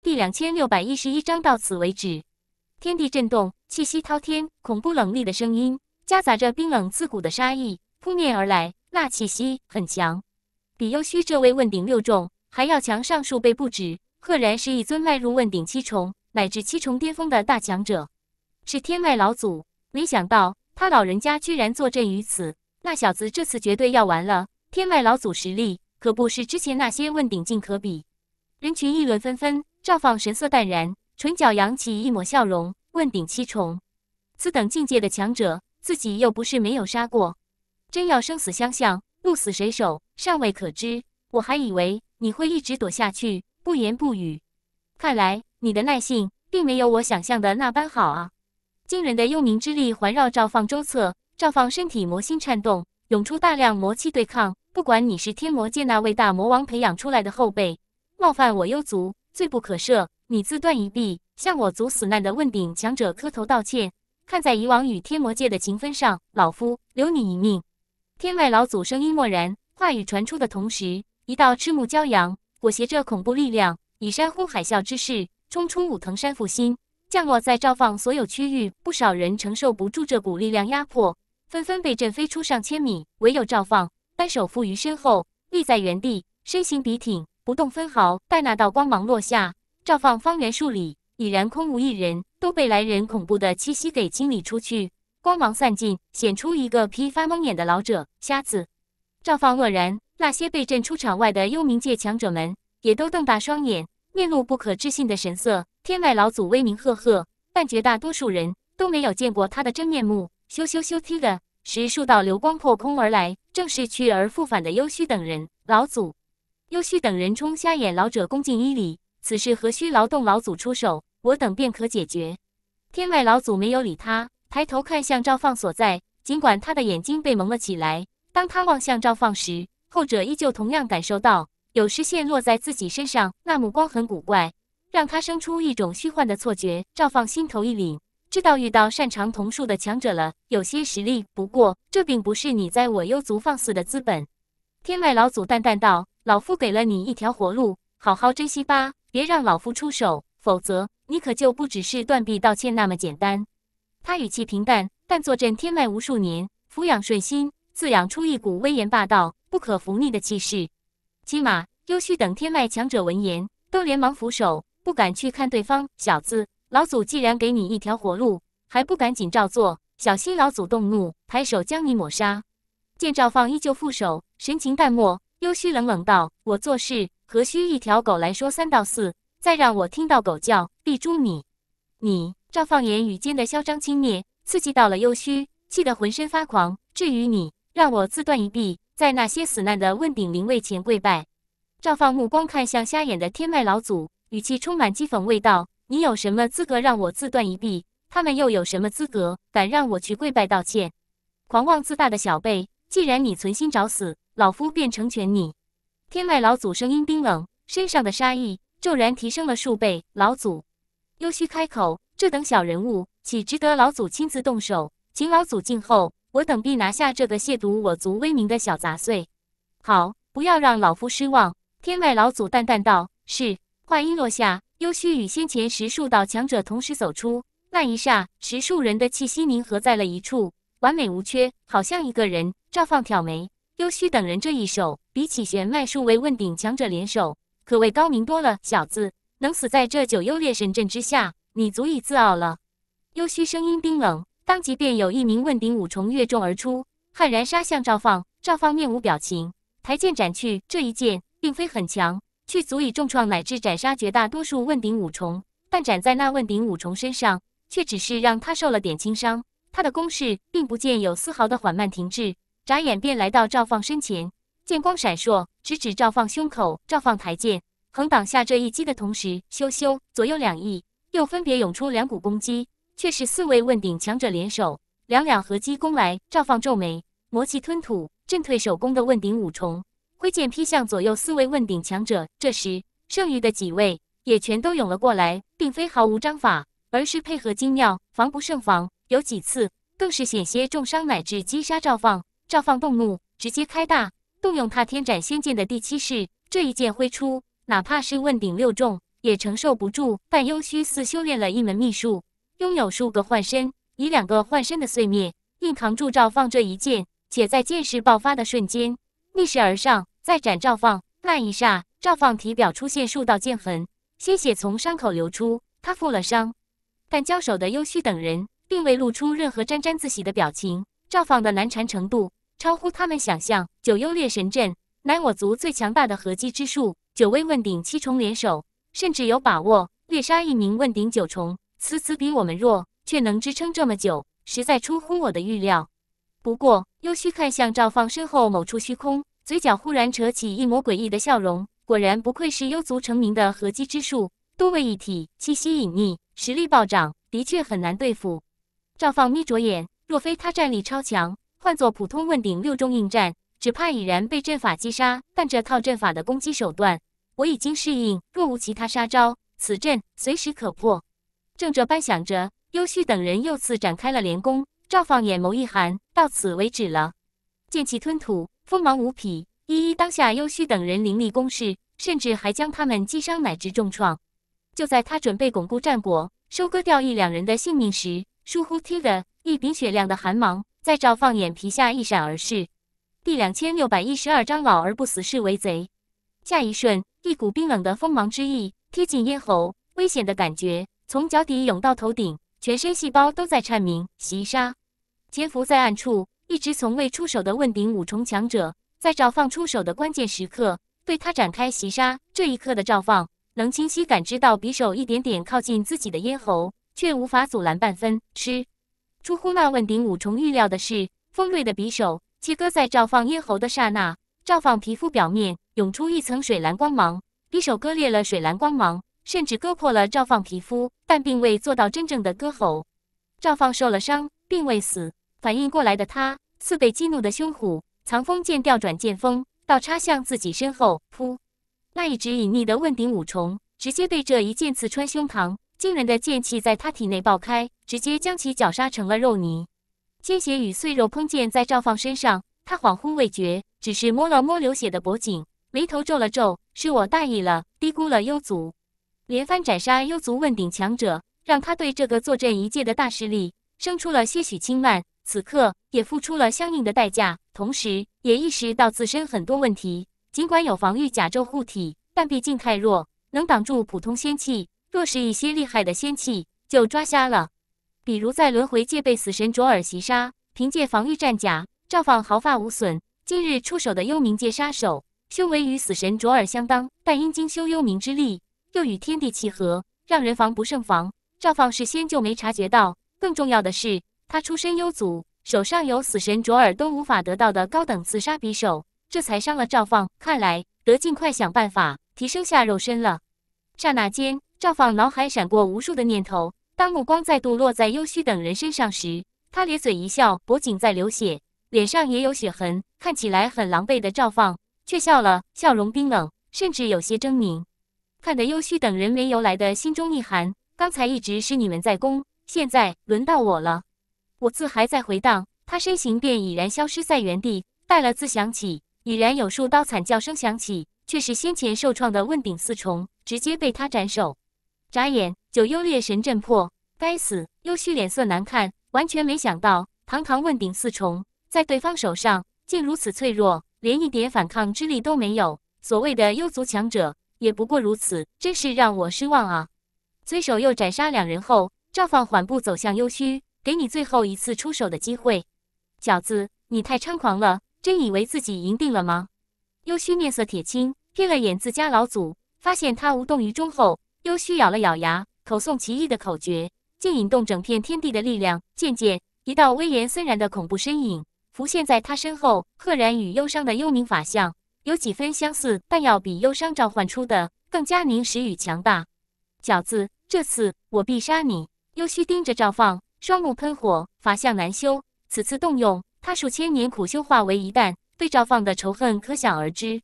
第两千六百一十一章到此为止。天地震动，气息滔天，恐怖冷厉的声音夹杂着冰冷刺骨的杀意扑面而来。那气息很强，比幽虚这位问鼎六重还要强上数倍不止，赫然是一尊迈入问鼎七重乃至七重巅峰的大强者，是天外老祖。没想到他老人家居然坐镇于此，那小子这次绝对要完了。天外老祖实力可不，是之前那些问鼎境可比。人群议论纷纷。赵放神色淡然，唇角扬起一抹笑容。问鼎七重，此等境界的强者，自己又不是没有杀过。真要生死相向，鹿死谁手，尚未可知。我还以为你会一直躲下去，不言不语。看来你的耐性并没有我想象的那般好啊！惊人的幽冥之力环绕赵放周侧，赵放身体魔心颤动，涌出大量魔气对抗。不管你是天魔界那位大魔王培养出来的后辈，冒犯我幽族。罪不可赦，你自断一臂，向我族死难的问鼎强者磕头道歉。看在以往与天魔界的情分上，老夫留你一命。天外老祖声音漠然，话语传出的同时，一道赤目骄阳裹挟着恐怖力量，以山呼海啸之势冲出武藤山腹心，降落在赵放所有区域。不少人承受不住这股力量压迫，纷纷被震飞出上千米，唯有赵放单手负于身后，立在原地，身形笔挺。不动分毫，待那道光芒落下，赵放方圆数里已然空无一人，都被来人恐怖的气息给清理出去。光芒散尽，显出一个披发蒙眼的老者，瞎子。赵放愕然，那些被震出场外的幽冥界强者们也都瞪大双眼，面露不可置信的神色。天外老祖威名赫赫，但绝大多数人都没有见过他的真面目。咻咻咻踢的，十数道流光破空而来，正是去而复返的幽虚等人。老祖。幽虚等人冲瞎眼老者恭敬一礼，此事何须劳动老祖出手，我等便可解决。天外老祖没有理他，抬头看向赵放所在。尽管他的眼睛被蒙了起来，当他望向赵放时，后者依旧同样感受到有视线落在自己身上，那目光很古怪，让他生出一种虚幻的错觉。赵放心头一凛，知道遇到擅长瞳术的强者了，有些实力。不过这并不是你在我幽族放肆的资本。天外老祖淡淡道。老夫给了你一条活路，好好珍惜吧，别让老夫出手，否则你可就不只是断臂道歉那么简单。他语气平淡，但坐镇天脉无数年，抚养顺心，自养出一股威严霸道、不可服逆的气势。起马、幽虚等天脉强者闻言，都连忙俯首，不敢去看对方。小子，老祖既然给你一条活路，还不赶紧照做，小心老祖动怒，抬手将你抹杀。见赵放依旧负手，神情淡漠。幽虚冷冷道：“我做事何须一条狗来说三道四？再让我听到狗叫，必诛你！你赵放言语间的嚣张轻蔑，刺激到了幽虚，气得浑身发狂。至于你，让我自断一臂，在那些死难的问鼎灵位前跪拜。”赵放目光看向瞎眼的天脉老祖，语气充满讥讽味道：“你有什么资格让我自断一臂？他们又有什么资格敢让我去跪拜道歉？狂妄自大的小辈，既然你存心找死！”老夫便成全你。天外老祖声音冰冷，身上的杀意骤然提升了数倍。老祖，幽虚开口：“这等小人物，岂值得老祖亲自动手？请老祖静候，我等必拿下这个亵渎我族威名的小杂碎。”好，不要让老夫失望。天外老祖淡淡道：“是。”话音落下，幽虚与先前十数道强者同时走出。那一刹，十数人的气息凝合在了一处，完美无缺，好像一个人。赵放挑眉。幽虚等人这一手，比起玄脉数位问鼎强者联手，可谓高明多了。小子，能死在这九幽烈神阵之下，你足以自傲了。幽虚声音冰冷，当即便有一名问鼎五重越众而出，悍然杀向赵放。赵放面无表情，抬剑斩去。这一剑并非很强，却足以重创乃至斩杀绝大多数问鼎五重。但斩在那问鼎五重身上，却只是让他受了点轻伤。他的攻势，并不见有丝毫的缓慢停滞。眨眼便来到赵放身前，剑光闪烁，直指赵放胸口。赵放抬剑横挡下这一击的同时，咻咻，左右两翼又分别涌出两股攻击，却是四位问鼎强者联手，两两合击攻来。赵放皱眉，魔气吞吐，震退守攻的问鼎五重，挥剑劈向左右四位问鼎强者。这时，剩余的几位也全都涌了过来，并非毫无章法，而是配合精妙，防不胜防。有几次更是险些重伤乃至击杀赵放。赵放动怒，直接开大，动用他天斩仙剑的第七式。这一剑挥出，哪怕是问鼎六重，也承受不住。但幽虚似修炼了一门秘术，拥有数个幻身，以两个幻身的碎灭，硬扛住赵放这一剑。且在剑势爆发的瞬间，逆势而上，再斩赵放。那一刹，赵放体表出现数道剑痕，鲜血从伤口流出，他负了伤。但交手的幽虚等人，并未露出任何沾沾自喜的表情。赵放的难缠程度。超乎他们想象，九幽猎神阵乃我族最强大的合击之术。九位问鼎七重联手，甚至有把握猎杀一名问鼎九重。此子比我们弱，却能支撑这么久，实在出乎我的预料。不过，幽虚看向赵放身后某处虚空，嘴角忽然扯起一抹诡异的笑容。果然，不愧是幽族成名的合击之术，多位一体，气息隐匿，实力暴涨，的确很难对付。赵放眯着眼，若非他战力超强。换作普通问鼎六中应战，只怕已然被阵法击杀。但这套阵法的攻击手段，我已经适应。若无其他杀招，此阵随时可破。正这般想着，幽虚等人又次展开了连攻。赵放眼眸一寒，到此为止了。剑气吞吐，锋芒无匹，一一当下幽虚等人凌厉攻势，甚至还将他们击伤乃至重创。就在他准备巩固战果，收割掉一两人的性命时，疏忽听的一柄雪亮的寒芒。在赵放眼皮下一闪而逝。第两千六百一十二章老而不死是为贼。下一瞬，一股冰冷的锋芒之意贴近咽喉，危险的感觉从脚底涌到头顶，全身细胞都在颤鸣。袭杀，潜伏在暗处，一直从未出手的问鼎五重强者，在赵放出手的关键时刻，对他展开袭杀。这一刻的赵放，能清晰感知到匕首一点点靠近自己的咽喉，却无法阻拦半分。吃！出乎那问鼎五重预料的是，锋锐的匕首切割在赵放咽喉的刹那，赵放皮肤表面涌出一层水蓝光芒，匕首割裂了水蓝光芒，甚至割破了赵放皮肤，但并未做到真正的割喉。赵放受了伤，并未死。反应过来的他，似被激怒的凶虎，藏锋剑调转剑锋，倒插向自己身后。噗！那一直隐匿的问鼎五重，直接被这一剑刺穿胸膛。惊人的剑气在他体内爆开，直接将其绞杀成了肉泥。鲜血与碎肉喷溅在赵放身上，他恍惚未觉，只是摸了摸流血的脖颈，眉头皱了皱：“是我大意了，低估了幽族。”连番斩杀幽族问鼎强者，让他对这个坐镇一界的大势力生出了些许轻慢。此刻也付出了相应的代价，同时也意识到自身很多问题。尽管有防御甲胄护体，但毕竟太弱，能挡住普通仙气，若是一些厉害的仙器，就抓瞎了。比如在轮回界被死神卓尔袭杀，凭借防御战甲，赵放毫发无损。今日出手的幽冥界杀手，修为与死神卓尔相当，但因精修幽冥之力，又与天地契合，让人防不胜防。赵放事先就没察觉到。更重要的是，他出身幽族，手上有死神卓尔都无法得到的高等刺杀匕首，这才伤了赵放。看来得尽快想办法提升下肉身了。刹那间。赵放脑海闪过无数的念头，当目光再度落在幽虚等人身上时，他咧嘴一笑，脖颈在流血，脸上也有血痕，看起来很狼狈的赵放却笑了，笑容冰冷，甚至有些狰狞，看得幽虚等人为由来的心中一寒。刚才一直是你们在攻，现在轮到我了。我字还在回荡，他身形便已然消失在原地。待了字响起，已然有数刀惨叫声响起，却是先前受创的问鼎四重，直接被他斩首。眨眼，九幽烈神震破。该死！幽虚脸色难看，完全没想到堂堂问鼎四重，在对方手上竟如此脆弱，连一点反抗之力都没有。所谓的幽族强者，也不过如此，真是让我失望啊！随手又斩杀两人后，赵放缓步走向幽虚，给你最后一次出手的机会。小子，你太猖狂了，真以为自己赢定了吗？幽虚面色铁青，瞥了眼自家老祖，发现他无动于衷后。幽虚咬了咬牙，口诵奇异的口诀，竟引动整片天地的力量。渐渐，一道威严森然的恐怖身影浮现在他身后，赫然与忧伤的幽冥法相有几分相似，但要比忧伤召唤出的更加凝实与强大。饺子，这次我必杀你！幽虚盯着赵放，双目喷火，法相难修，此次动用他数千年苦修化为一旦，对赵放的仇恨可想而知。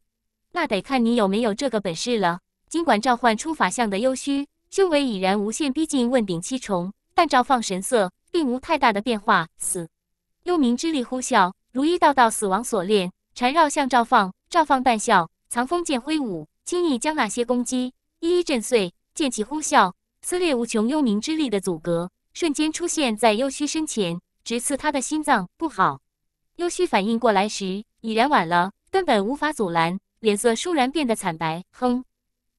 那得看你有没有这个本事了。尽管召唤出法相的幽虚，修为已然无限逼近问鼎七重，但赵放神色并无太大的变化。死，幽冥之力呼啸，如一道道死亡锁链缠绕向赵放。赵放淡笑，藏锋剑挥舞，轻易将那些攻击一一震碎。剑气呼啸，撕裂无穷幽冥之力的阻隔，瞬间出现在幽虚身前，直刺他的心脏。不好！幽虚反应过来时已然晚了，根本无法阻拦，脸色倏然变得惨白。哼。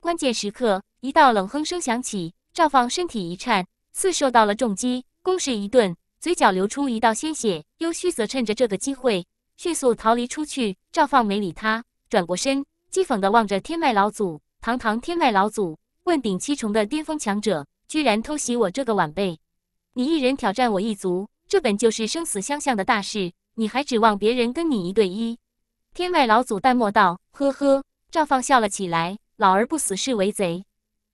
关键时刻，一道冷哼声响起，赵放身体一颤，似受到了重击，攻势一顿，嘴角流出一道鲜血。幽虚则趁着这个机会，迅速逃离出去。赵放没理他，转过身，讥讽地望着天外老祖：“堂堂天外老祖，问鼎七重的巅峰强者，居然偷袭我这个晚辈！你一人挑战我一族，这本就是生死相向的大事，你还指望别人跟你一对一？”天外老祖淡漠道：“呵呵。”赵放笑了起来。老而不死是为贼，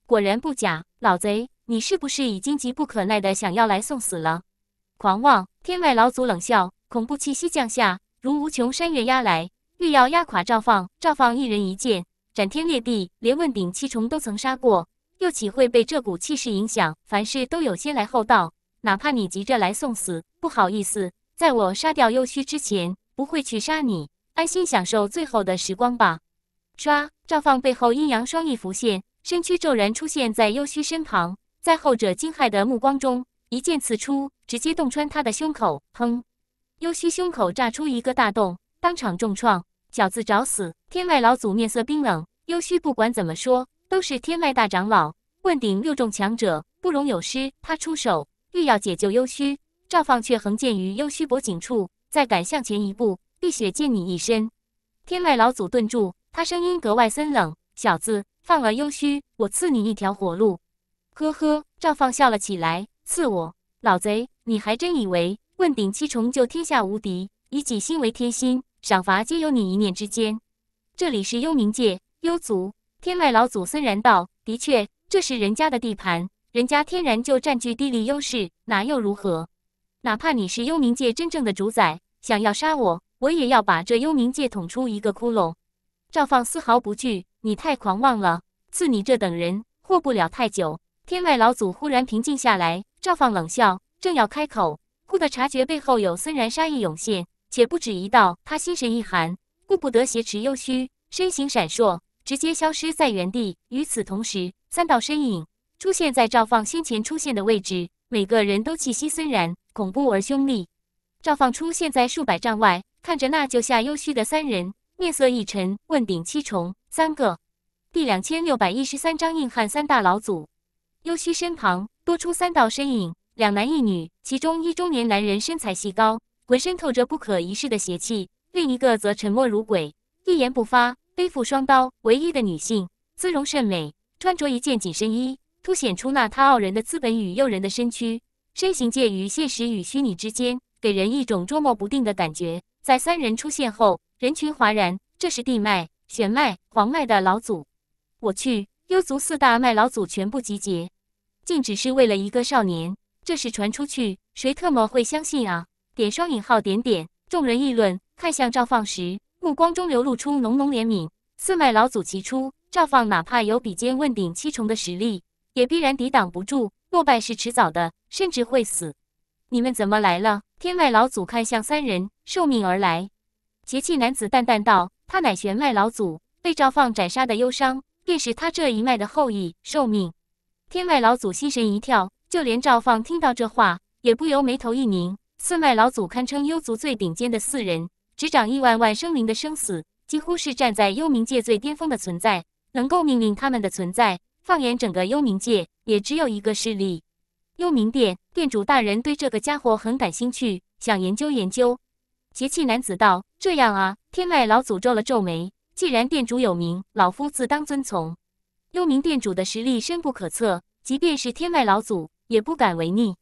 果然不假。老贼，你是不是已经急不可耐的想要来送死了？狂妄！天外老祖冷笑，恐怖气息降下，如无穷山岳压来，欲要压垮赵放。赵放一人一剑，斩天裂地，连问鼎七重都曾杀过，又岂会被这股气势影响？凡事都有先来后到，哪怕你急着来送死，不好意思，在我杀掉幽虚之前，不会去杀你。安心享受最后的时光吧。唰！赵放背后阴阳双翼浮现，身躯骤然出现在幽虚身旁，在后者惊骇的目光中，一剑刺出，直接洞穿他的胸口。砰！幽虚胸口炸出一个大洞，当场重创。小子找死！天外老祖面色冰冷。幽虚不管怎么说，都是天外大长老，问鼎六重强者，不容有失。他出手，欲要解救幽虚，赵放却横剑于幽虚脖颈处，再敢向前一步，碧血溅你一身！天外老祖顿住。他声音格外森冷：“小子，放而优须，我赐你一条活路。”呵呵，赵放笑了起来：“赐我老贼，你还真以为问鼎七重就天下无敌？以己心为天心，赏罚皆由你一念之间。这里是幽冥界，幽族天外老祖森然道：的确，这是人家的地盘，人家天然就占据地利优势，哪又如何？哪怕你是幽冥界真正的主宰，想要杀我，我也要把这幽冥界捅出一个窟窿。”赵放丝毫不惧，你太狂妄了！赐你这等人，活不了太久。天外老祖忽然平静下来，赵放冷笑，正要开口，忽地察觉背后有森然杀意涌现，且不止一道。他心神一寒，顾不得挟持幽虚，身形闪烁，直接消失在原地。与此同时，三道身影出现在赵放先前出现的位置，每个人都气息森然，恐怖而凶厉。赵放出现在数百丈外，看着那救下幽虚的三人。面色一沉，问鼎七重，三个。第两千六百一十三章硬汉三大老祖。幽虚身旁多出三道身影，两男一女，其中一中年男人身材细高，浑身透着不可一世的邪气；另一个则沉默如鬼，一言不发，背负双刀。唯一的女性，姿容甚美，穿着一件紧身衣，凸显出那她傲人的资本与诱人的身躯，身形介于现实与虚拟之间，给人一种捉摸不定的感觉。在三人出现后。人群哗然，这是地脉、玄脉、黄脉的老祖！我去，幽族四大脉老祖全部集结，竟只是为了一个少年！这事传出去，谁特么会相信啊？点双引号点点，众人议论，看向赵放时，目光中流露出浓浓怜悯。四脉老祖齐出，赵放哪怕有比肩问鼎七重的实力，也必然抵挡不住，落败是迟早的，甚至会死。你们怎么来了？天外老祖看向三人，受命而来。邪气男子淡淡道：“他乃玄脉老祖，被赵放斩杀的忧伤，便是他这一脉的后裔受命。”天外老祖心神一跳，就连赵放听到这话，也不由眉头一拧。四脉老祖堪称幽族最顶尖的四人，执掌亿万万生灵的生死，几乎是站在幽冥界最巅峰的存在。能够命令他们的存在，放眼整个幽冥界，也只有一个势力——幽冥殿。殿主大人对这个家伙很感兴趣，想研究研究。邪气男子道：“这样啊！”天外老祖皱了皱眉，既然店主有名，老夫自当遵从。幽冥店主的实力深不可测，即便是天外老祖也不敢违逆。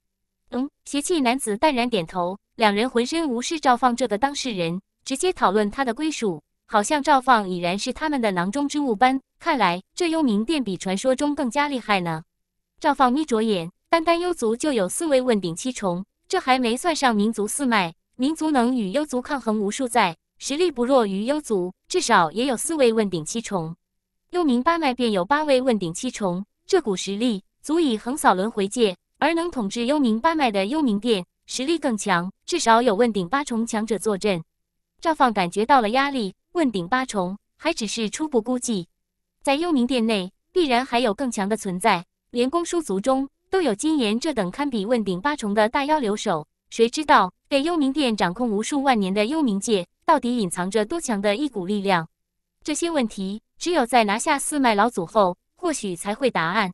嗯，邪气男子淡然点头。两人浑身无视赵放这个当事人，直接讨论他的归属，好像赵放已然是他们的囊中之物般。看来这幽冥殿比传说中更加厉害呢。赵放眯着眼，单单幽族就有四位问鼎七重，这还没算上民族四脉。民族能与幽族抗衡无数载，实力不弱于幽族，至少也有四位问鼎七重。幽冥八脉便有八位问鼎七重，这股实力足以横扫轮回界。而能统治幽冥八脉的幽冥殿，实力更强，至少有问鼎八重强者坐镇。赵放感觉到了压力，问鼎八重还只是初步估计，在幽冥殿内必然还有更强的存在，连公叔族中都有金炎这等堪比问鼎八重的大妖留守。谁知道被幽冥殿掌控无数万年，的幽冥界到底隐藏着多强的一股力量？这些问题只有在拿下四脉老祖后，或许才会答案。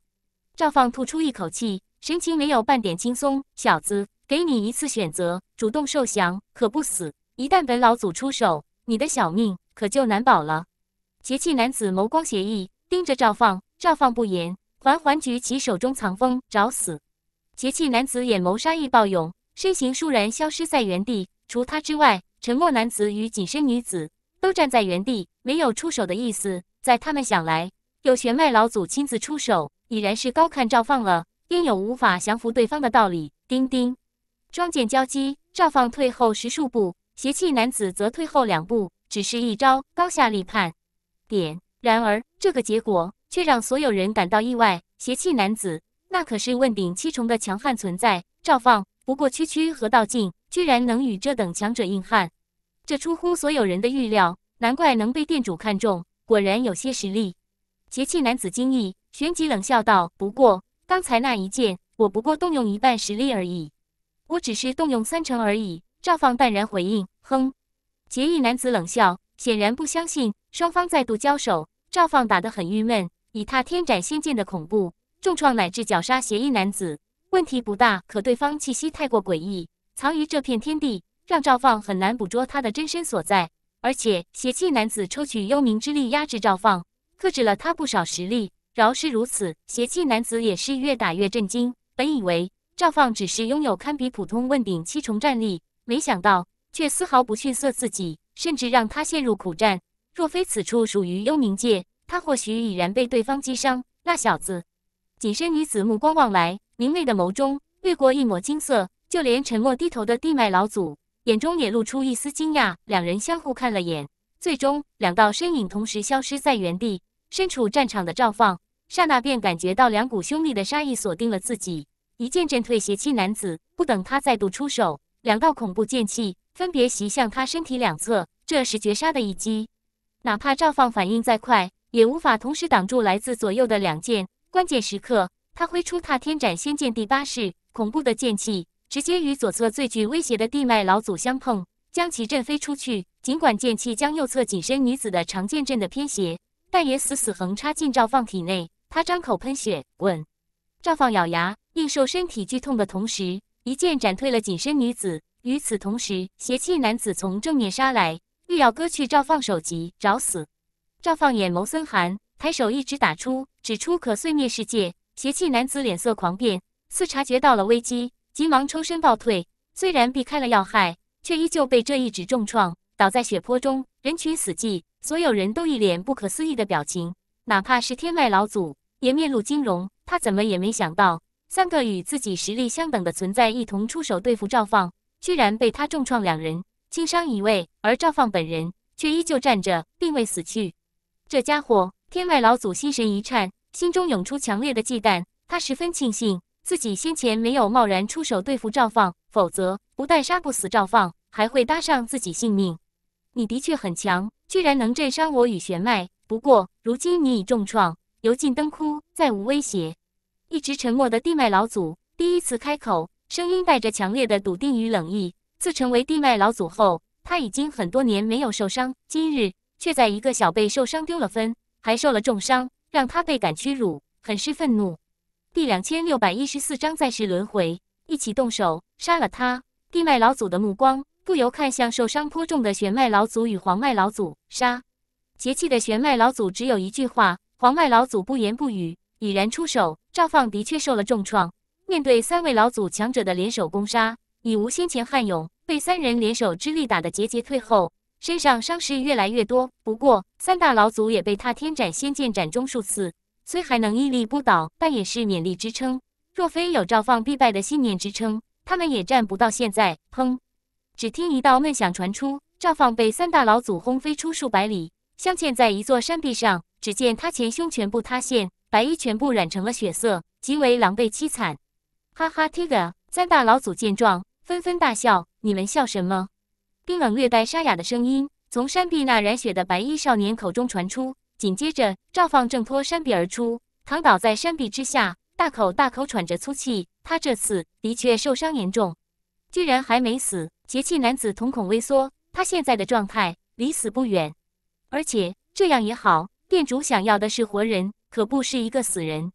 赵放吐出一口气，神情没有半点轻松。小子，给你一次选择，主动受降可不死；一旦本老祖出手，你的小命可就难保了。邪气男子眸光邪异，盯着赵放。赵放不言，缓缓举起手中藏锋，找死。邪气男子眼眸杀意暴涌。身形倏然消失在原地，除他之外，沉默男子与紧身女子都站在原地，没有出手的意思。在他们想来，有玄脉老祖亲自出手，已然是高看赵放了，应有无法降服对方的道理。叮叮，双剑交击，赵放退后十数步，邪气男子则退后两步，只是一招，高下立判。点然而这个结果却让所有人感到意外，邪气男子那可是问鼎七重的强悍存在，赵放。不过区区河道境，居然能与这等强者硬汉，这出乎所有人的预料。难怪能被店主看中，果然有些实力。邪气男子惊异，旋即冷笑道：“不过刚才那一剑，我不过动用一半实力而已，我只是动用三成而已。”赵放淡然回应：“哼。”结义男子冷笑，显然不相信。双方再度交手，赵放打得很郁闷，以他天斩仙剑的恐怖，重创乃至绞杀邪异男子。问题不大，可对方气息太过诡异，藏于这片天地，让赵放很难捕捉他的真身所在。而且邪气男子抽取幽冥之力压制赵放，克制了他不少实力。饶是如此，邪气男子也是越打越震惊。本以为赵放只是拥有堪比普通问鼎七重战力，没想到却丝毫不逊色自己，甚至让他陷入苦战。若非此处属于幽冥界，他或许已然被对方击伤。那小子，紧身女子目光望来。明媚的眸中掠过一抹金色，就连沉默低头的地脉老祖眼中也露出一丝惊讶。两人相互看了眼，最终两道身影同时消失在原地。身处战场的赵放，刹那便感觉到两股凶厉的杀意锁定了自己，一剑震退邪气男子。不等他再度出手，两道恐怖剑气分别袭向他身体两侧，这是绝杀的一击。哪怕赵放反应再快，也无法同时挡住来自左右的两剑。关键时刻。他挥出踏天斩仙剑第八式，恐怖的剑气直接与左侧最具威胁的地脉老祖相碰，将其震飞出去。尽管剑气将右侧紧身女子的长剑震得偏斜，但也死死横插进赵放体内。他张口喷血，滚！赵放咬牙应受身体剧痛的同时，一剑斩退了紧身女子。与此同时，邪气男子从正面杀来，欲要割去赵放首级，找死！赵放眼眸森寒，抬手一指打出，指出可碎灭世界。邪气男子脸色狂变，似察觉到了危机，急忙抽身暴退。虽然避开了要害，却依旧被这一指重创，倒在血泊中。人群死寂，所有人都一脸不可思议的表情，哪怕是天外老祖，也面露惊容。他怎么也没想到，三个与自己实力相等的存在一同出手对付赵放，居然被他重创两人，轻伤一位，而赵放本人却依旧站着，并未死去。这家伙！天外老祖心神一颤。心中涌出强烈的忌惮，他十分庆幸自己先前没有贸然出手对付赵放，否则不但杀不死赵放，还会搭上自己性命。你的确很强，居然能震伤我与玄脉。不过如今你已重创，油尽灯枯，再无威胁。一直沉默的地脉老祖第一次开口，声音带着强烈的笃定与冷意。自成为地脉老祖后，他已经很多年没有受伤，今日却在一个小辈受伤丢了分，还受了重伤。让他倍感屈辱，很是愤怒。第两千六百一十四章再世轮回，一起动手杀了他。地脉老祖的目光不由看向受伤颇重的玄脉老祖与黄脉老祖。杀！节气的玄脉老祖只有一句话，黄脉老祖不言不语，已然出手。赵放的确受了重创，面对三位老祖强者的联手攻杀，已无先前悍勇，被三人联手之力打得节节退后。身上伤势越来越多，不过三大老祖也被他天斩、仙剑斩中数次，虽还能屹立不倒，但也是勉力支撑。若非有赵放必败的信念支撑，他们也战不到现在。砰！只听一道闷响传出，赵放被三大老祖轰飞出数百里，镶嵌在一座山壁上。只见他前胸全部塌陷，白衣全部染成了血色，极为狼狈凄惨。哈哈，t i 天哥！三大老祖见状，纷纷大笑。你们笑什么？冰冷、略带沙哑的声音从山壁那染血的白衣少年口中传出，紧接着赵放挣脱山壁而出，躺倒在山壁之下，大口大口喘着粗气。他这次的确受伤严重，居然还没死。邪气男子瞳孔微缩，他现在的状态离死不远。而且这样也好，店主想要的是活人，可不是一个死人。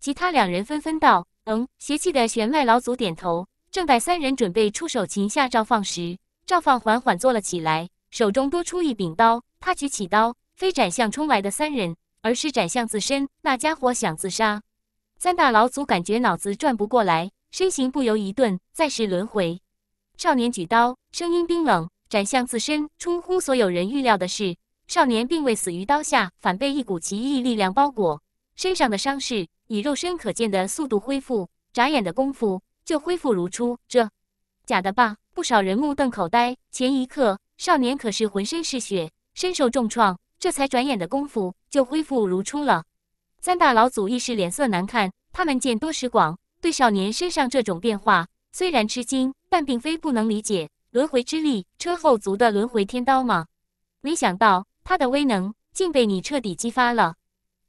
其他两人纷纷道：“嗯。”邪气的玄外老祖点头。正待三人准备出手擒下赵放时，赵放缓缓坐了起来，手中多出一柄刀。他举起刀，非斩向冲来的三人，而是斩向自身。那家伙想自杀，三大老祖感觉脑子转不过来，身形不由一顿，再世轮回。少年举刀，声音冰冷，斩向自身。出乎所有人预料的是，少年并未死于刀下，反被一股奇异力量包裹，身上的伤势以肉身可见的速度恢复，眨眼的功夫就恢复如初。这，假的吧？不少人目瞪口呆。前一刻，少年可是浑身是血，身受重创，这才转眼的功夫就恢复如初了。三大老祖亦是脸色难看。他们见多识广，对少年身上这种变化虽然吃惊，但并非不能理解。轮回之力，车后族的轮回天刀吗？没想到他的威能竟被你彻底激发了。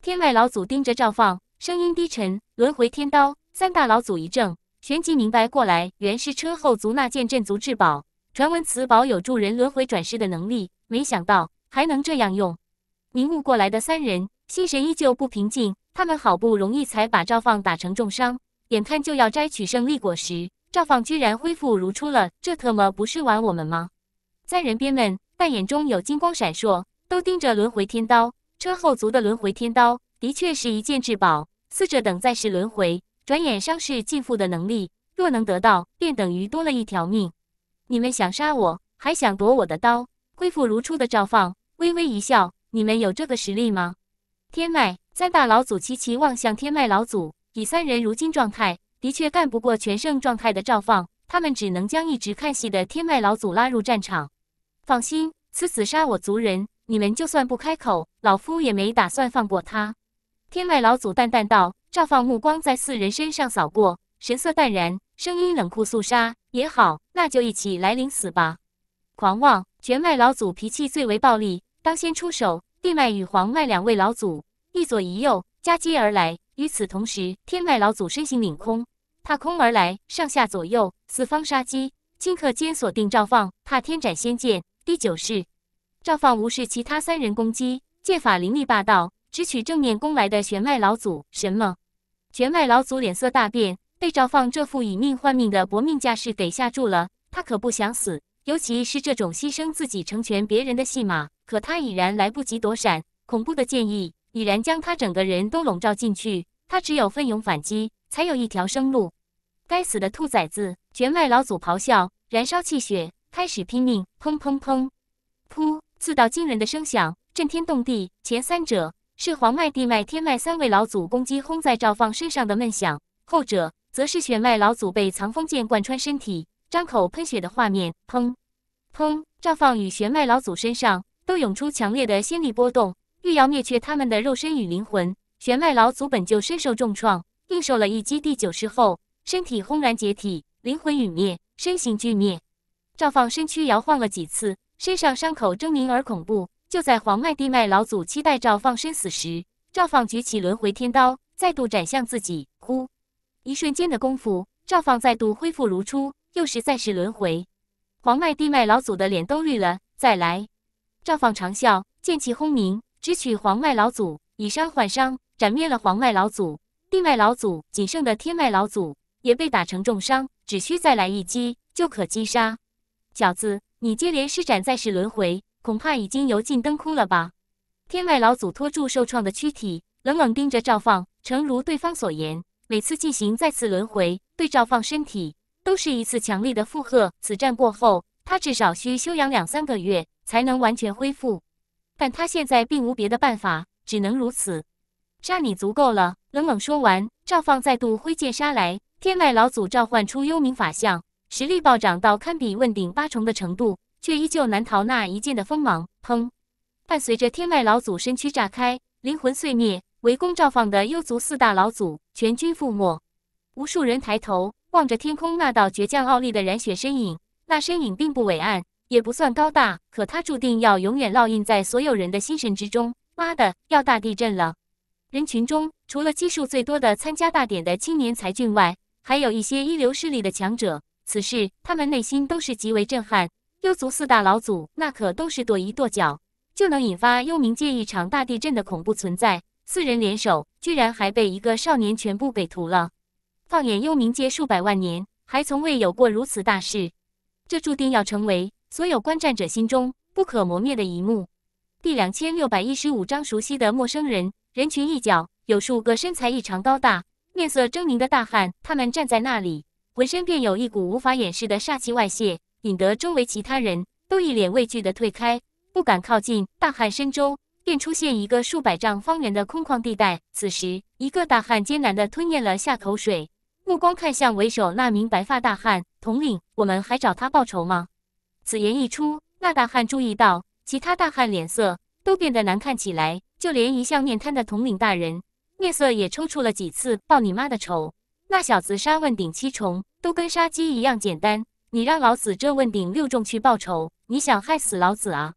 天外老祖盯着赵放，声音低沉：“轮回天刀。”三大老祖一怔。旋即明白过来，原是车后族那件镇族至宝，传闻此宝有助人轮回转世的能力，没想到还能这样用。明悟过来的三人，心神依旧不平静。他们好不容易才把赵放打成重伤，眼看就要摘取胜利果实，赵放居然恢复如初了，这特么不是玩我们吗？三人边闷，但眼中有金光闪烁，都盯着轮回天刀。车后族的轮回天刀的确是一件至宝，死者等再世轮回。转眼伤势尽复的能力，若能得到，便等于多了一条命。你们想杀我，还想夺我的刀？恢复如初的赵放微微一笑：“你们有这个实力吗？”天脉三大老祖齐齐望向天脉老祖，以三人如今状态，的确干不过全盛状态的赵放。他们只能将一直看戏的天脉老祖拉入战场。放心，此死杀我族人，你们就算不开口，老夫也没打算放过他。天脉老祖淡淡道。赵放目光在四人身上扫过，神色淡然，声音冷酷肃杀：“也好，那就一起来领死吧！”狂妄，玄脉老祖脾气最为暴戾，当先出手。地脉与黄脉两位老祖一左一右夹击而来。与此同时，天脉老祖身形领空，踏空而来，上下左右四方杀机，顷刻间锁定赵放，踏天斩仙剑第九式。赵放无视其他三人攻击，剑法凌厉霸道。直取正面攻来的玄脉老祖，什么？玄脉老祖脸色大变，被赵放这副以命换命的搏命架势给吓住了。他可不想死，尤其是这种牺牲自己成全别人的戏码。可他已然来不及躲闪，恐怖的剑意已然将他整个人都笼罩进去。他只有奋勇反击，才有一条生路。该死的兔崽子！玄脉老祖咆哮，燃烧气血，开始拼命。砰砰砰！噗，刺到惊人的声响，震天动地。前三者。是黄脉、地脉、天脉三位老祖攻击轰在赵放身上的闷响，后者则是玄脉老祖被藏锋剑贯穿身体，张口喷血的画面。砰，砰！赵放与玄脉老祖身上都涌出强烈的仙力波动，欲要灭却他们的肉身与灵魂。玄脉老祖本就身受重创，应受了一击第九式后，身体轰然解体，灵魂陨灭，身形俱灭。赵放身躯摇晃了几次，身上伤口狰狞而恐怖。就在黄脉地脉老祖期待赵放生死时，赵放举起轮回天刀，再度斩向自己。呼！一瞬间的功夫，赵放再度恢复如初，又是再世轮回。黄脉地脉老祖的脸都绿了。再来！赵放长啸，剑气轰鸣，直取黄脉老祖，以伤换伤，斩灭了黄脉老祖。地脉老祖仅剩的天脉老祖也被打成重伤，只需再来一击就可击杀。小子，你接连施展再世轮回。恐怕已经油尽灯枯了吧？天外老祖拖住受创的躯体，冷冷盯着赵放。诚如对方所言，每次进行再次轮回，对赵放身体都是一次强力的负荷。此战过后，他至少需休养两三个月才能完全恢复。但他现在并无别的办法，只能如此。杀你足够了！冷冷说完，赵放再度挥剑杀来。天外老祖召唤出幽冥法相，实力暴涨到堪比问鼎八重的程度。却依旧难逃那一剑的锋芒。砰！伴随着天外老祖身躯炸开，灵魂碎灭，围攻赵放的幽族四大老祖全军覆没。无数人抬头望着天空那道倔强傲立的染血身影，那身影并不伟岸，也不算高大，可他注定要永远烙印在所有人的心神之中。妈的，要大地震了！人群中除了基数最多的参加大典的青年才俊外，还有一些一流势力的强者，此时他们内心都是极为震撼。幽族四大老祖，那可都是跺一跺脚就能引发幽冥界一场大地震的恐怖存在。四人联手，居然还被一个少年全部给屠了。放眼幽冥界数百万年，还从未有过如此大事。这注定要成为所有观战者心中不可磨灭的一幕。第两千六百一十五章：熟悉的陌生人。人群一角，有数个身材异常高大、面色狰狞的大汉，他们站在那里，浑身便有一股无法掩饰的煞气外泄。引得周围其他人都一脸畏惧的退开，不敢靠近。大汉身周便出现一个数百丈方圆的空旷地带。此时，一个大汉艰难的吞咽了下口水，目光看向为首那名白发大汉，统领，我们还找他报仇吗？此言一出，那大汉注意到其他大汉脸色都变得难看起来，就连一向面瘫的统领大人，面色也抽搐了几次。报你妈的仇！那小子杀问鼎七重，都跟杀鸡一样简单。你让老子这问鼎六众去报仇？你想害死老子啊！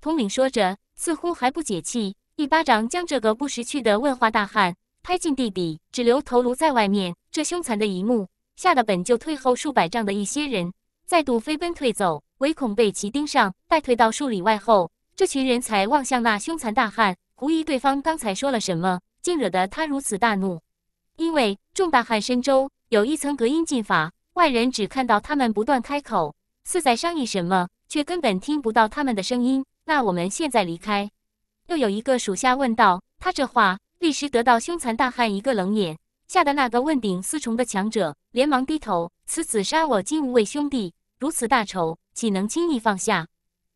通灵说着，似乎还不解气，一巴掌将这个不识趣的问话大汉拍进地底，只留头颅在外面。这凶残的一幕，吓得本就退后数百丈的一些人再度飞奔退走，唯恐被其盯上。败退到数里外后，这群人才望向那凶残大汉，狐疑对方刚才说了什么，竟惹得他如此大怒。因为众大汉身周有一层隔音禁法。外人只看到他们不断开口，似在商议什么，却根本听不到他们的声音。那我们现在离开？又有一个属下问道。他这话立时得到凶残大汉一个冷眼，吓得那个问鼎四重的强者连忙低头：“此子杀我金无畏兄弟，如此大仇，岂能轻易放下？”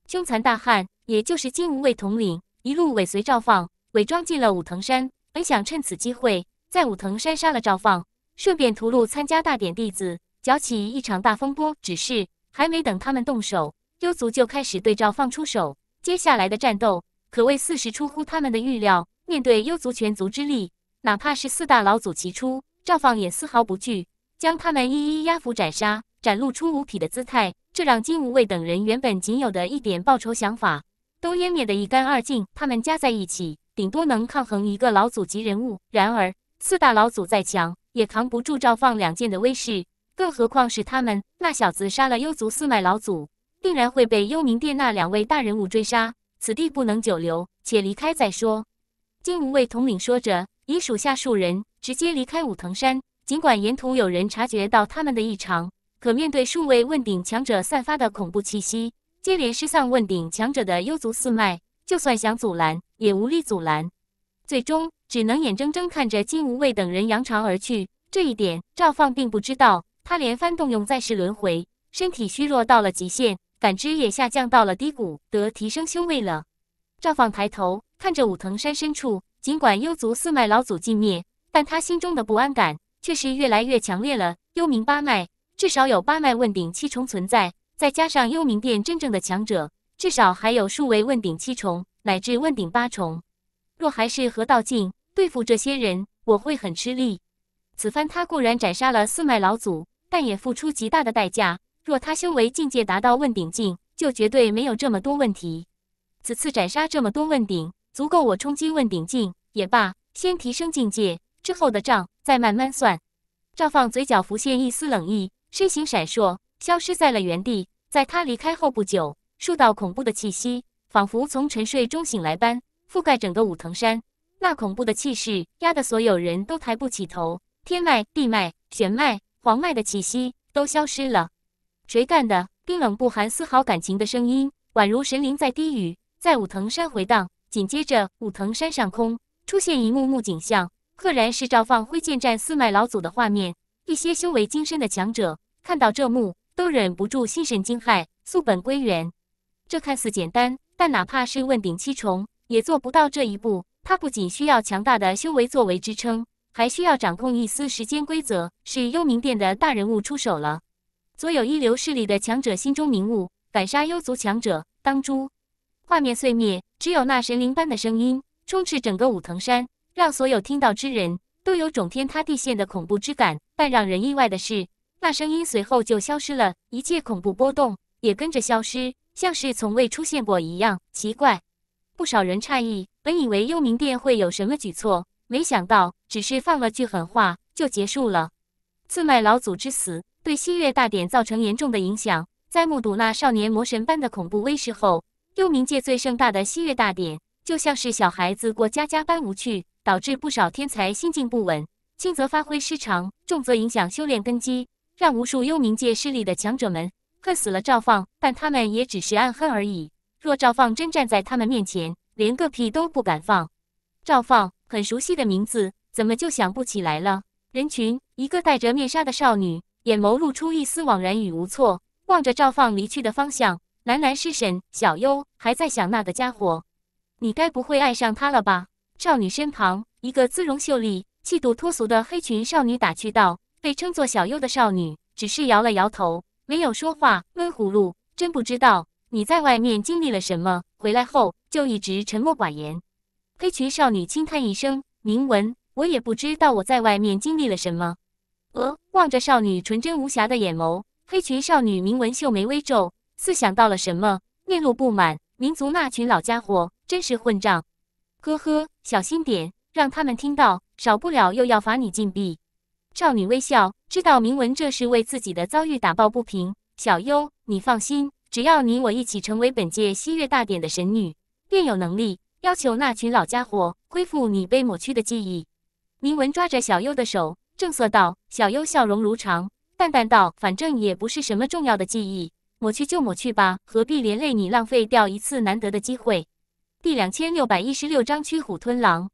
凶残大汉，也就是金无畏统领，一路尾随赵放，伪装进了武藤山，本想趁此机会在武藤山杀了赵放，顺便屠戮参加大典弟子。搅起一场大风波，只是还没等他们动手，幽族就开始对赵放出手。接下来的战斗可谓四是出乎他们的预料。面对幽族全族之力，哪怕是四大老祖齐出，赵放也丝毫不惧，将他们一一压服斩杀，展露出无匹的姿态。这让金无畏等人原本仅有的一点报仇想法都湮灭的一干二净。他们加在一起，顶多能抗衡一个老祖级人物。然而，四大老祖再强，也扛不住赵放两剑的威势。更何况是他们那小子杀了幽族四脉老祖，定然会被幽冥殿那两位大人物追杀。此地不能久留，且离开再说。金无畏统领说着，以属下数人直接离开武藤山。尽管沿途有人察觉到他们的异常，可面对数位问鼎强者散发的恐怖气息，接连失丧问鼎强者的幽族四脉，就算想阻拦，也无力阻拦，最终只能眼睁睁看着金无畏等人扬长而去。这一点，赵放并不知道。他连番动用在世轮回，身体虚弱到了极限，感知也下降到了低谷，得提升修为了。赵放抬头看着武藤山深处，尽管幽族四脉老祖尽灭，但他心中的不安感却是越来越强烈了。幽冥八脉至少有八脉问鼎七重存在，再加上幽冥殿真正的强者，至少还有数位问鼎七重乃至问鼎八重。若还是河道境，对付这些人我会很吃力。此番他固然斩杀了四脉老祖。但也付出极大的代价。若他修为境界达到问鼎境，就绝对没有这么多问题。此次斩杀这么多问鼎，足够我冲击问鼎境也罢。先提升境界，之后的账再慢慢算。赵放嘴角浮现一丝冷意，身形闪烁，消失在了原地。在他离开后不久，数道恐怖的气息，仿佛从沉睡中醒来般，覆盖整个武藤山。那恐怖的气势，压得所有人都抬不起头。天脉、地脉、玄脉。黄脉的气息都消失了，谁干的？冰冷不含丝毫感情的声音，宛如神灵在低语，在武藤山回荡。紧接着，武藤山上空出现一幕幕景象，赫然是赵放挥剑战四脉老祖的画面。一些修为精深的强者看到这幕，都忍不住心神惊骇，溯本归元。这看似简单，但哪怕是问鼎七重，也做不到这一步。他不仅需要强大的修为作为支撑。还需要掌控一丝时间规则，是幽冥殿的大人物出手了。所有一流势力的强者心中明悟，反杀幽族强者当诛。画面碎灭，只有那神灵般的声音充斥整个武藤山，让所有听到之人都有种天塌地陷的恐怖之感。但让人意外的是，那声音随后就消失了，一切恐怖波动也跟着消失，像是从未出现过一样。奇怪，不少人诧异，本以为幽冥殿会有什么举措。没想到，只是放了句狠话就结束了。自麦老祖之死对西月大典造成严重的影响。在目睹那少年魔神般的恐怖威势后，幽冥界最盛大的西月大典就像是小孩子过家家般无趣，导致不少天才心境不稳，轻则发挥失常，重则影响修炼根基，让无数幽冥界势力的强者们恨死了赵放。但他们也只是暗恨而已。若赵放真站在他们面前，连个屁都不敢放。赵放。很熟悉的名字，怎么就想不起来了？人群，一个戴着面纱的少女，眼眸露出一丝惘然与无措，望着赵放离去的方向，喃喃失神。小优还在想那个家伙，你该不会爱上他了吧？少女身旁，一个姿容秀丽、气度脱俗的黑裙少女打趣道。被称作小优的少女只是摇了摇头，没有说话。闷葫芦，真不知道你在外面经历了什么，回来后就一直沉默寡言。黑裙少女轻叹一声：“铭文，我也不知道我在外面经历了什么。”呃，望着少女纯真无瑕的眼眸，黑裙少女铭文秀眉微皱，似想到了什么，面露不满：“民族那群老家伙真是混账。”呵呵，小心点，让他们听到，少不了又要罚你禁闭。少女微笑，知道铭文这是为自己的遭遇打抱不平。“小优，你放心，只要你我一起成为本届西月大典的神女，便有能力。”要求那群老家伙恢复你被抹去的记忆。铭文抓着小优的手，正色道：“小优笑容如常，淡淡道：‘反正也不是什么重要的记忆，抹去就抹去吧，何必连累你，浪费掉一次难得的机会。’”第两千六百一十六章驱虎吞狼。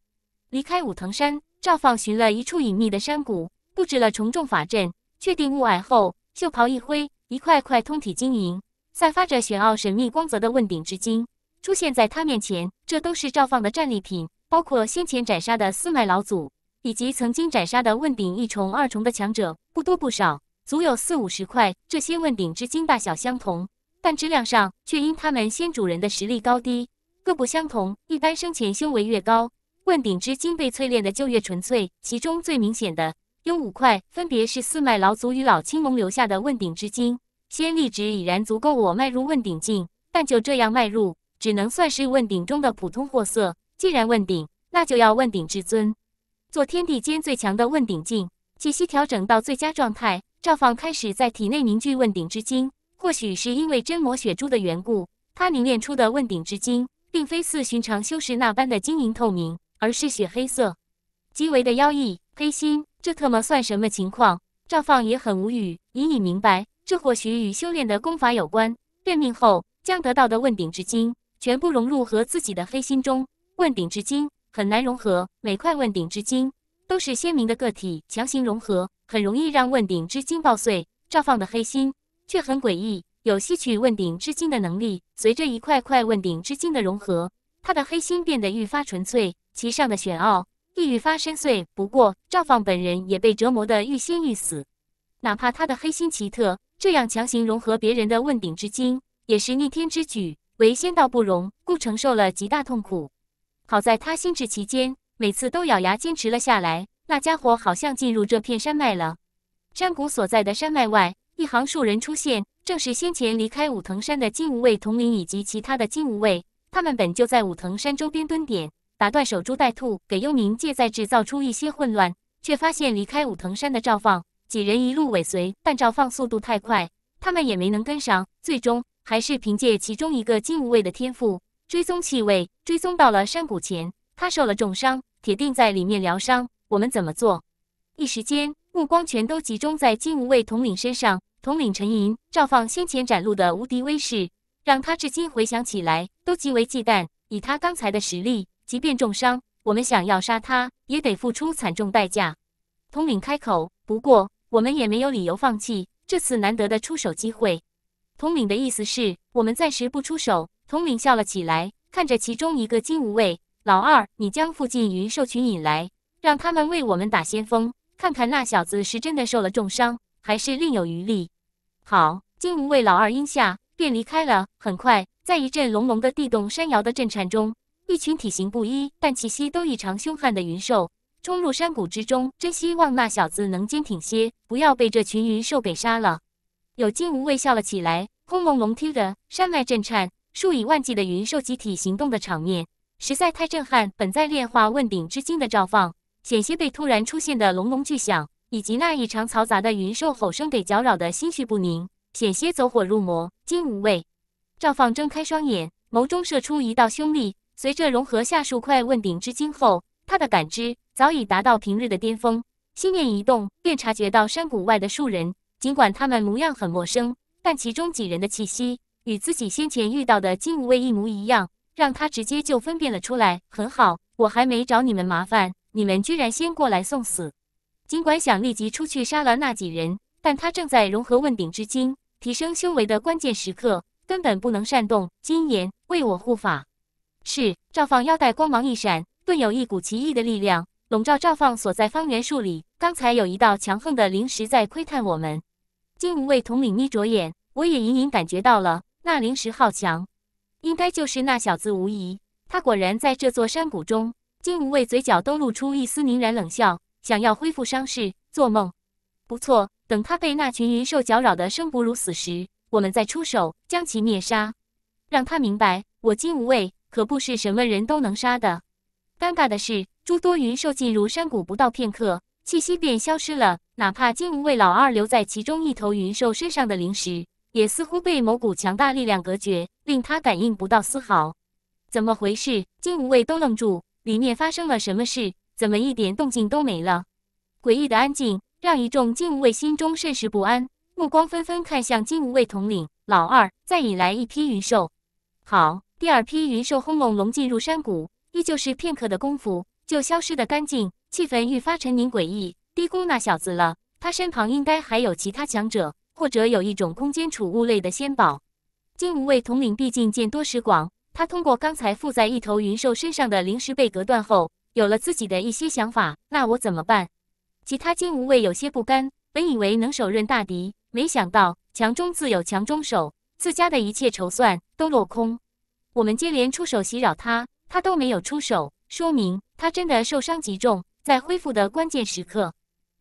离开武藤山，赵放寻了一处隐秘的山谷，布置了重重法阵，确定雾霭后，袖袍一挥，一块块通体晶莹、散发着玄奥神秘光泽的问鼎之晶。出现在他面前，这都是赵放的战利品，包括先前斩杀的四脉老祖，以及曾经斩杀的问鼎一重、二重的强者，不多不少，足有四五十块。这些问鼎之金大小相同，但质量上却因他们先主人的实力高低各不相同。一般生前修为越高，问鼎之金被淬炼的就越纯粹。其中最明显的有五块，分别是四脉老祖与老青龙留下的问鼎之金，先力值已然足够我迈入问鼎境，但就这样迈入。只能算是问鼎中的普通货色。既然问鼎，那就要问鼎至尊，做天地间最强的问鼎境。气息调整到最佳状态，赵放开始在体内凝聚问鼎之精。或许是因为真魔血珠的缘故，他凝练出的问鼎之精，并非似寻常修士那般的晶莹透明，而是血黑色，极为的妖异。黑心，这特么算什么情况？赵放也很无语，隐隐明白这或许与修炼的功法有关。认命后，将得到的问鼎之精。全部融入和自己的黑心中，问鼎之金很难融合，每块问鼎之金都是鲜明的个体，强行融合很容易让问鼎之金爆碎。赵放的黑心却很诡异，有吸取问鼎之金的能力。随着一块块问鼎之金的融合，他的黑心变得愈发纯粹，其上的玄奥亦愈发深邃。不过，赵放本人也被折磨得欲仙欲死。哪怕他的黑心奇特，这样强行融合别人的问鼎之金，也是逆天之举。为仙道不容，故承受了极大痛苦。好在他心智期间，每次都咬牙坚持了下来。那家伙好像进入这片山脉了。山谷所在的山脉外，一行数人出现，正是先前离开武藤山的金无畏统领以及其他的金无畏。他们本就在武藤山周边蹲点，打断守株待兔，给幽冥界再制造出一些混乱。却发现离开武藤山的赵放几人一路尾随，但赵放速度太快，他们也没能跟上。最终。还是凭借其中一个金无畏的天赋追踪气味，追踪到了山谷前。他受了重伤，铁定在里面疗伤。我们怎么做？一时间，目光全都集中在金无畏统领身上。统领沉吟，赵放先前展露的无敌威势，让他至今回想起来都极为忌惮。以他刚才的实力，即便重伤，我们想要杀他，也得付出惨重代价。统领开口：“不过，我们也没有理由放弃这次难得的出手机会。”统领的意思是我们暂时不出手。统领笑了起来，看着其中一个金无畏老二，你将附近云兽群引来，让他们为我们打先锋，看看那小子是真的受了重伤，还是另有余力。好，金无畏老二应下，便离开了。很快，在一阵隆隆的地动山摇的震颤中，一群体型不一但气息都异常凶悍的云兽冲入山谷之中。真希望那小子能坚挺些，不要被这群云兽给杀了。有金无畏笑了起来，轰隆隆听的山脉震颤，数以万计的云兽集体行动的场面实在太震撼。本在炼化问鼎之精的赵放，险些被突然出现的隆隆巨响以及那一场嘈杂的云兽吼声给搅扰的心绪不宁，险些走火入魔。金无畏，赵放睁开双眼，眸中射出一道凶厉。随着融合下数块问鼎之精后，他的感知早已达到平日的巅峰，心念一动，便察觉到山谷外的数人。尽管他们模样很陌生，但其中几人的气息与自己先前遇到的金无畏一模一样，让他直接就分辨了出来。很好，我还没找你们麻烦，你们居然先过来送死！尽管想立即出去杀了那几人，但他正在融合问鼎之金，提升修为的关键时刻，根本不能擅动。金岩为我护法。是。赵放腰带光芒一闪，顿有一股奇异的力量笼罩赵放所在方圆数里。刚才有一道强横的灵石在窥探我们。金无畏统领眯着眼，我也隐隐感觉到了，那灵石好强，应该就是那小子无疑。他果然在这座山谷中。金无畏嘴角都露出一丝凝然冷笑，想要恢复伤势，做梦！不错，等他被那群云兽搅扰的生不如死时，我们再出手将其灭杀，让他明白，我金无畏可不是什么人都能杀的。尴尬的是，诸多云兽进入山谷不到片刻，气息便消失了。哪怕金无畏老二留在其中一头云兽身上的灵石，也似乎被某股强大力量隔绝，令他感应不到丝毫。怎么回事？金无畏都愣住，里面发生了什么事？怎么一点动静都没了？诡异的安静让一众金无畏心中甚是不安，目光纷纷看向金无畏统领老二，再引来一批云兽。好，第二批云兽轰隆隆进入山谷，依旧是片刻的功夫就消失的干净，气氛愈发沉凝诡异。低估那小子了，他身旁应该还有其他强者，或者有一种空间储物类的仙宝。金无畏统领毕竟见多识广，他通过刚才附在一头云兽身上的灵石被隔断后，有了自己的一些想法。那我怎么办？其他金无畏有些不甘，本以为能手刃大敌，没想到强中自有强中手，自家的一切筹算都落空。我们接连出手袭扰他，他都没有出手，说明他真的受伤极重，在恢复的关键时刻。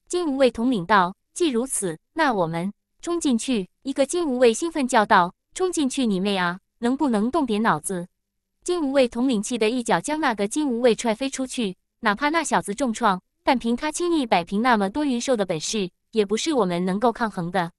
金无畏统领道：“既如此，那我们冲进去！”一个金无畏兴奋叫道：“冲进去你妹啊！能不能动点脑子？”金无畏统领气得一脚将那个金无畏踹飞出去。哪怕那小子重创，但凭他轻易摆平那么多云兽的本事，也不是我们能够抗衡的。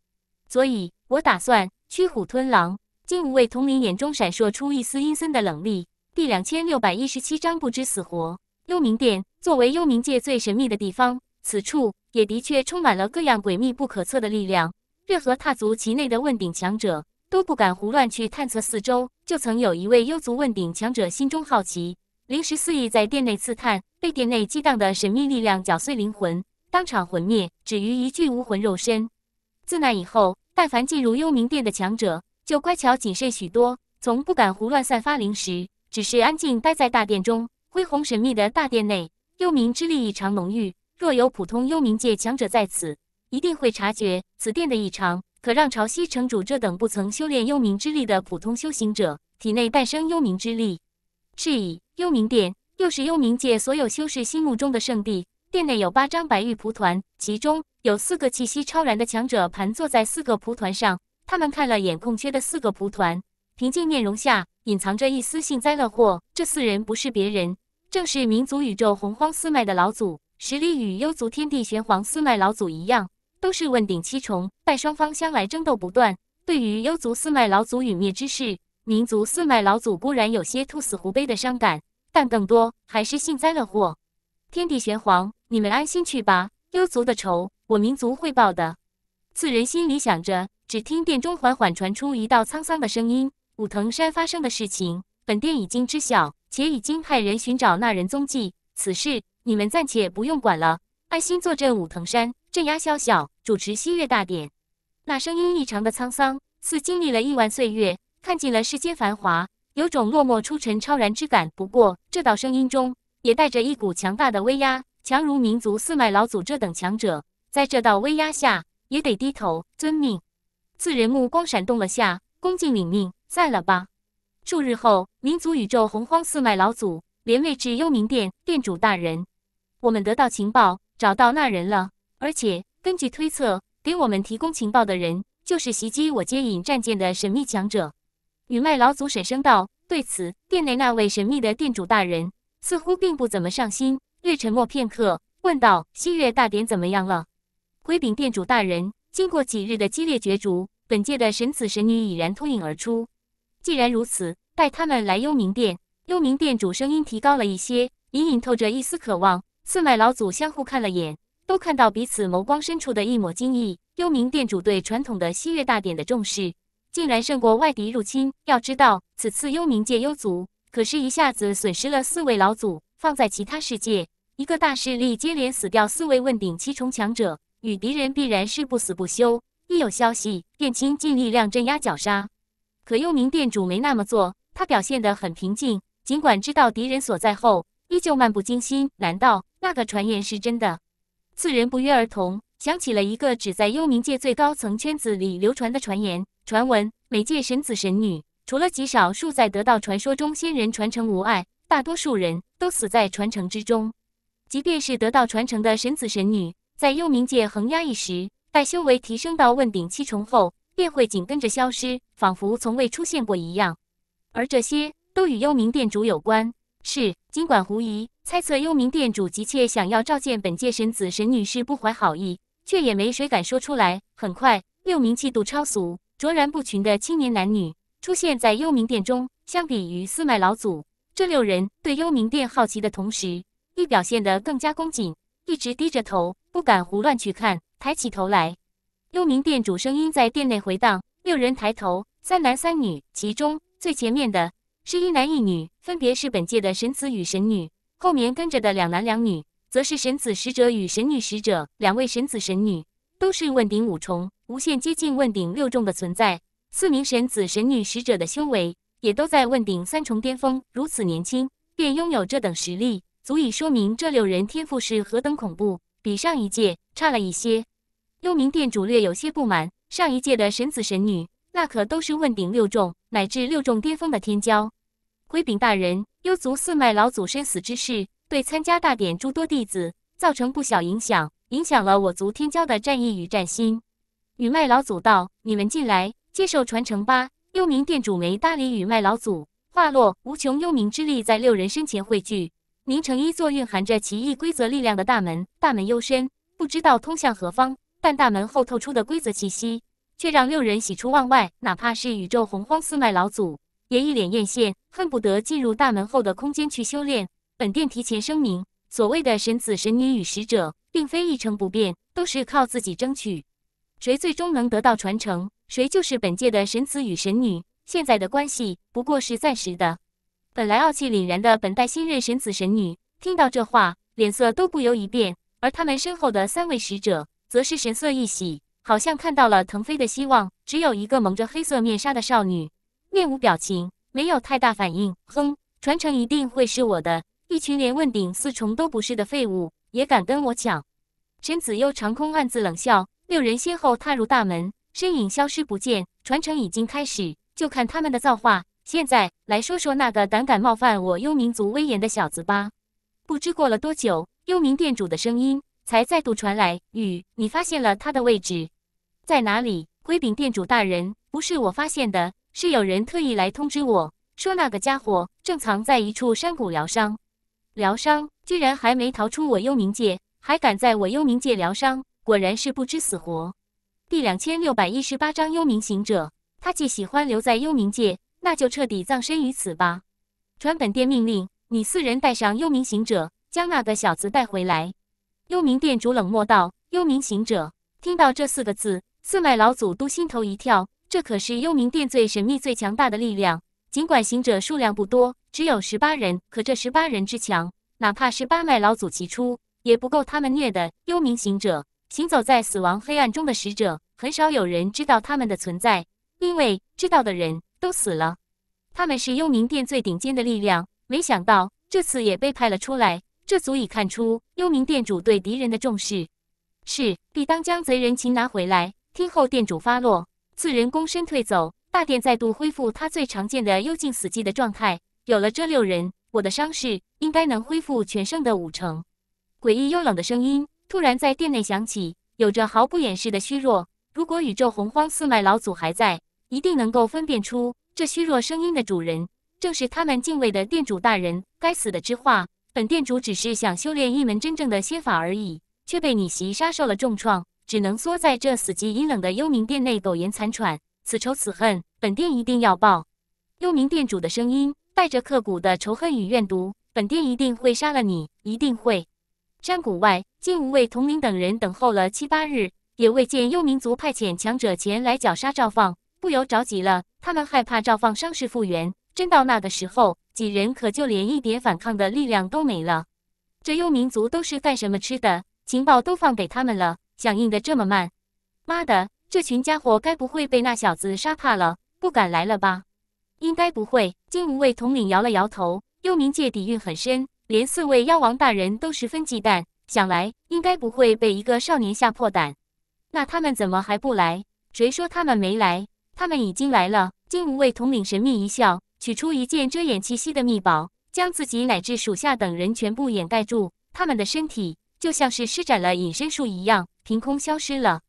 所以，我打算驱虎吞狼。金无畏统领眼中闪烁出一丝阴森的冷厉。第两千六百一十七章不知死活。幽冥殿作为幽冥界最神秘的地方，此处。也的确充满了各样诡秘不可测的力量，任何踏足其内的问鼎强者都不敢胡乱去探测四周。就曾有一位幽族问鼎强者心中好奇，临时肆意在殿内刺探，被殿内激荡的神秘力量绞碎灵魂，当场魂灭，止于一具无魂肉身。自那以后，但凡进入幽冥殿的强者，就乖巧谨慎许多，从不敢胡乱散发灵石，只是安静待在大殿中。恢宏神秘的大殿内，幽冥之力异常浓郁。若有普通幽冥界强者在此，一定会察觉此殿的异常。可让潮汐城主这等不曾修炼幽冥之力的普通修行者，体内诞生幽冥之力。是以，幽冥殿又是幽冥界所有修士心目中的圣地。殿内有八张白玉蒲团，其中有四个气息超然的强者盘坐在四个蒲团上。他们看了眼空缺的四个蒲团，平静面容下隐藏着一丝幸灾乐祸。这四人不是别人，正是民族宇宙洪荒四脉的老祖。实力与幽族天地玄黄四脉老祖一样，都是问鼎七重，但双方向来争斗不断。对于幽族四脉老祖陨灭之事，民族四脉老祖固然有些兔死狐悲的伤感，但更多还是幸灾乐祸。天地玄黄，你们安心去吧，幽族的仇我民族会报的。四人心里想着，只听殿中缓缓传出一道沧桑的声音：“武藤山发生的事情，本殿已经知晓，且已经派人寻找那人踪迹。此事。”你们暂且不用管了，安心坐镇武藤山，镇压宵小，主持西月大典。那声音异常的沧桑，似经历了亿万岁月，看尽了世间繁华，有种落寞出尘、超然之感。不过这道声音中也带着一股强大的威压，强如民族四脉老祖这等强者，在这道威压下也得低头遵命。四人目光闪动了下，恭敬领命，散了吧。数日后，民族宇宙洪荒四脉老祖连位至幽冥殿，殿主大人。我们得到情报，找到那人了，而且根据推测，给我们提供情报的人就是袭击我接引战舰的神秘强者。云麦老祖婶声道：“对此，殿内那位神秘的店主大人似乎并不怎么上心。”略沉默片刻，问道：“汐月大典怎么样了？”回禀店主大人，经过几日的激烈角逐，本届的神子神女已然脱颖而出。既然如此，带他们来幽冥殿。幽冥殿主声音提高了一些，隐隐透着一丝渴望。四脉老祖相互看了眼，都看到彼此眸光深处的一抹惊异。幽冥殿主对传统的西月大典的重视，竟然胜过外敌入侵。要知道，此次幽冥界幽族可是一下子损失了四位老祖，放在其他世界，一个大势力接连死掉四位问鼎七重强者，与敌人必然是不死不休。一有消息，便倾尽力量镇压绞杀。可幽冥殿主没那么做，他表现得很平静，尽管知道敌人所在后，依旧漫不经心。难道？那个传言是真的。四人不约而同想起了一个只在幽冥界最高层圈子里流传的传言传闻：每届神子神女，除了极少数在得道传说中仙人传承无碍，大多数人都死在传承之中。即便是得到传承的神子神女，在幽冥界横压一时，待修为提升到问鼎七重后，便会紧跟着消失，仿佛从未出现过一样。而这些都与幽冥殿主有关。是，尽管狐疑猜测，幽冥殿主急切想要召见本届神子神女士，不怀好意，却也没谁敢说出来。很快，六名气度超俗、卓然不群的青年男女出现在幽冥殿中。相比于四脉老祖，这六人对幽冥殿好奇的同时，亦表现得更加恭谨，一直低着头，不敢胡乱去看。抬起头来，幽冥殿主声音在殿内回荡。六人抬头，三男三女，其中最前面的。是一男一女，分别是本届的神子与神女，后面跟着的两男两女，则是神子使者与神女使者。两位神子神女都是问鼎五重，无限接近问鼎六重的存在。四名神子神女使者的修为也都在问鼎三重巅峰。如此年轻便拥有这等实力，足以说明这六人天赋是何等恐怖。比上一届差了一些，幽冥殿主略有些不满。上一届的神子神女，那可都是问鼎六重乃至六重巅峰的天骄。归禀大人，幽族四脉老祖身死之事，对参加大典诸多弟子造成不小影响，影响了我族天骄的战意与战心。羽脉老祖道：“你们进来接受传承吧。”幽冥殿主没搭理羽脉老祖，话落，无穷幽冥之力在六人身前汇聚，凝成一座蕴含着奇异规则力量的大门。大门幽深，不知道通向何方，但大门后透出的规则气息，却让六人喜出望外。哪怕是宇宙洪荒四脉老祖。也一脸艳羡，恨不得进入大门后的空间去修炼。本殿提前声明，所谓的神子、神女与使者，并非一成不变，都是靠自己争取。谁最终能得到传承，谁就是本届的神子与神女。现在的关系不过是暂时的。本来傲气凛然的本代新任神子、神女，听到这话，脸色都不由一变。而他们身后的三位使者，则是神色一喜，好像看到了腾飞的希望。只有一个蒙着黑色面纱的少女。面无表情，没有太大反应。哼，传承一定会是我的。一群连问鼎四重都不是的废物，也敢跟我抢？沈子悠长空暗自冷笑。六人先后踏入大门，身影消失不见。传承已经开始，就看他们的造化。现在来说说那个胆敢冒犯我幽冥族威严的小子吧。不知过了多久，幽冥殿主的声音才再度传来：“雨，你发现了他的位置？在哪里？归禀殿主大人，不是我发现的。”是有人特意来通知我说，那个家伙正藏在一处山谷疗伤，疗伤居然还没逃出我幽冥界，还敢在我幽冥界疗伤，果然是不知死活。第两千六百一十八章幽冥行者。他既喜欢留在幽冥界，那就彻底葬身于此吧。传本殿命令，你四人带上幽冥行者，将那个小子带回来。幽冥殿主冷漠道：“幽冥行者。”听到这四个字，四脉老祖都心头一跳。这可是幽冥殿最神秘、最强大的力量。尽管行者数量不多，只有十八人，可这十八人之强，哪怕是八脉老祖齐出，也不够他们虐的。幽冥行者，行走在死亡黑暗中的使者，很少有人知道他们的存在，因为知道的人都死了。他们是幽冥殿最顶尖的力量，没想到这次也被派了出来，这足以看出幽冥殿主对敌人的重视。是，必当将贼人擒拿回来，听候殿主发落。四人躬身退走，大殿再度恢复他最常见的幽静死寂的状态。有了这六人，我的伤势应该能恢复全胜的五成。诡异幽冷的声音突然在殿内响起，有着毫不掩饰的虚弱。如果宇宙洪荒四脉老祖还在，一定能够分辨出这虚弱声音的主人，正是他们敬畏的殿主大人。该死的知画，本殿主只是想修炼一门真正的仙法而已，却被你袭杀，受了重创。只能缩在这死寂阴冷的幽冥殿内苟延残喘。此仇此恨，本殿一定要报。幽冥殿主的声音带着刻骨的仇恨与怨毒，本殿一定会杀了你，一定会。山谷外，金无畏、童灵等人等候了七八日，也未见幽冥族派遣强者前来绞杀赵放，不由着急了。他们害怕赵放伤势复原，真到那个时候，几人可就连一点反抗的力量都没了。这幽冥族都是干什么吃的？情报都放给他们了。响应的这么慢，妈的，这群家伙该不会被那小子杀怕了，不敢来了吧？应该不会。金无畏统领摇了摇头，幽冥界底蕴很深，连四位妖王大人都十分忌惮，想来应该不会被一个少年吓破胆。那他们怎么还不来？谁说他们没来？他们已经来了。金无畏统领神秘一笑，取出一件遮掩气息的秘宝，将自己乃至属下等人全部掩盖住他们的身体。就像是施展了隐身术一样，凭空消失了。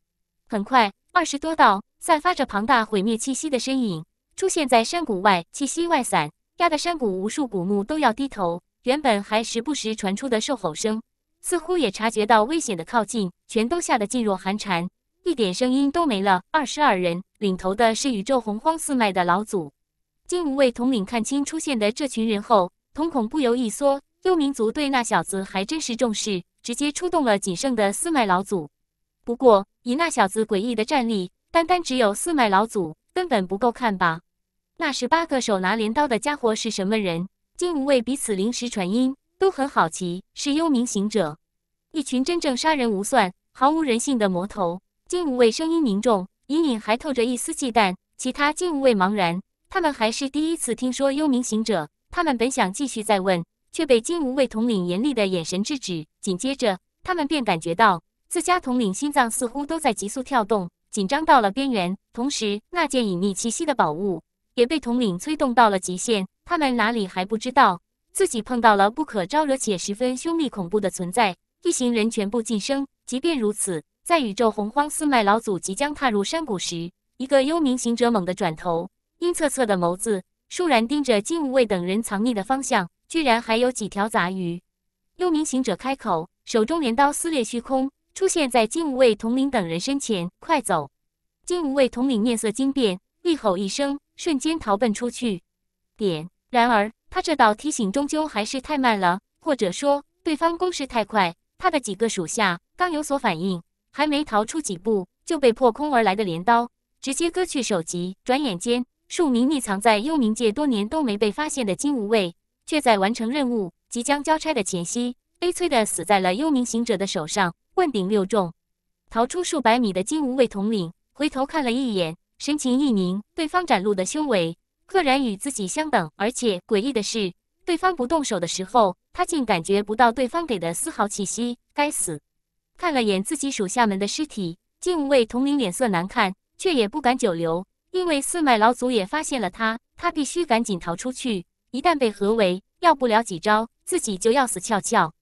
很快，二十多道散发着庞大毁灭气息的身影出现在山谷外，气息外散，压得山谷无数古墓都要低头。原本还时不时传出的兽吼声，似乎也察觉到危险的靠近，全都吓得噤若寒蝉，一点声音都没了。二十二人，领头的是宇宙洪荒四脉的老祖金无畏统领。看清出现的这群人后，瞳孔不由一缩，幽冥族对那小子还真是重视。直接出动了仅剩的四脉老祖。不过，以那小子诡异的战力，单单只有四脉老祖根本不够看吧？那十八个手拿镰刀的家伙是什么人？金无畏彼此临时传音，都很好奇。是幽冥行者，一群真正杀人无算、毫无人性的魔头。金无畏声音凝重，隐隐还透着一丝忌惮。其他金无畏茫然，他们还是第一次听说幽冥行者。他们本想继续再问，却被金无畏统领严厉的眼神制止。紧接着，他们便感觉到自家统领心脏似乎都在急速跳动，紧张到了边缘。同时，那件隐匿气息的宝物也被统领催动到了极限。他们哪里还不知道自己碰到了不可招惹且十分凶厉恐怖的存在？一行人全部晋升。即便如此，在宇宙洪荒四脉老祖即将踏入山谷时，一个幽冥行者猛地转头，阴恻恻的眸子倏然盯着金无畏等人藏匿的方向，居然还有几条杂鱼。幽冥行者开口，手中镰刀撕裂虚空，出现在金无畏统领等人身前。快走！金无畏统领面色惊变，厉吼一声，瞬间逃奔出去。点。然而，他这道提醒终究还是太慢了，或者说，对方攻势太快。他的几个属下刚有所反应，还没逃出几步，就被破空而来的镰刀直接割去首级。转眼间，数名匿藏在幽冥界多年都没被发现的金无畏，却在完成任务。即将交差的前夕，悲催的死在了幽冥行者的手上，问鼎六重，逃出数百米的金无畏统领回头看了一眼，神情一凝，对方展露的修为赫然与自己相等，而且诡异的是，对方不动手的时候，他竟感觉不到对方给的丝毫气息。该死！看了眼自己属下们的尸体，金无畏统领脸色难看，却也不敢久留，因为四脉老祖也发现了他，他必须赶紧逃出去，一旦被合围。要不了几招，自己就要死翘翘！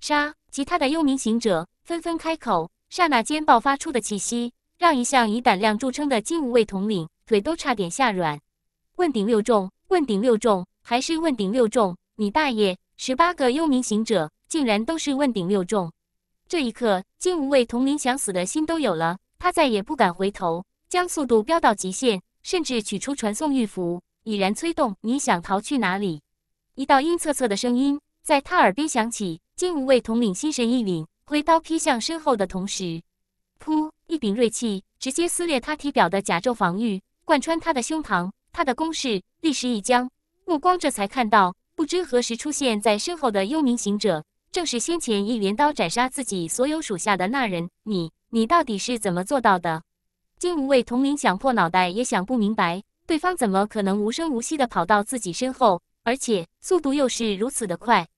杀！其他的幽冥行者纷纷开口，刹那间爆发出的气息，让一向以胆量著称的金无畏统领腿都差点吓软。问鼎六重，问鼎六重，还是问鼎六重？你大爷！十八个幽冥行者竟然都是问鼎六重！这一刻，金无畏统领想死的心都有了，他再也不敢回头，将速度飙到极限，甚至取出传送玉符，已然催动。你想逃去哪里？一道阴恻恻的声音在他耳边响起，金无畏统领心神一凛，挥刀劈向身后的同时，噗！一柄锐器直接撕裂他体表的甲胄防御，贯穿他的胸膛。他的攻势立时一僵，目光这才看到，不知何时出现在身后的幽冥行者，正是先前一镰刀斩杀自己所有属下的那人。你，你到底是怎么做到的？金无畏统领想破脑袋也想不明白，对方怎么可能无声无息地跑到自己身后？而且速度又是如此的快，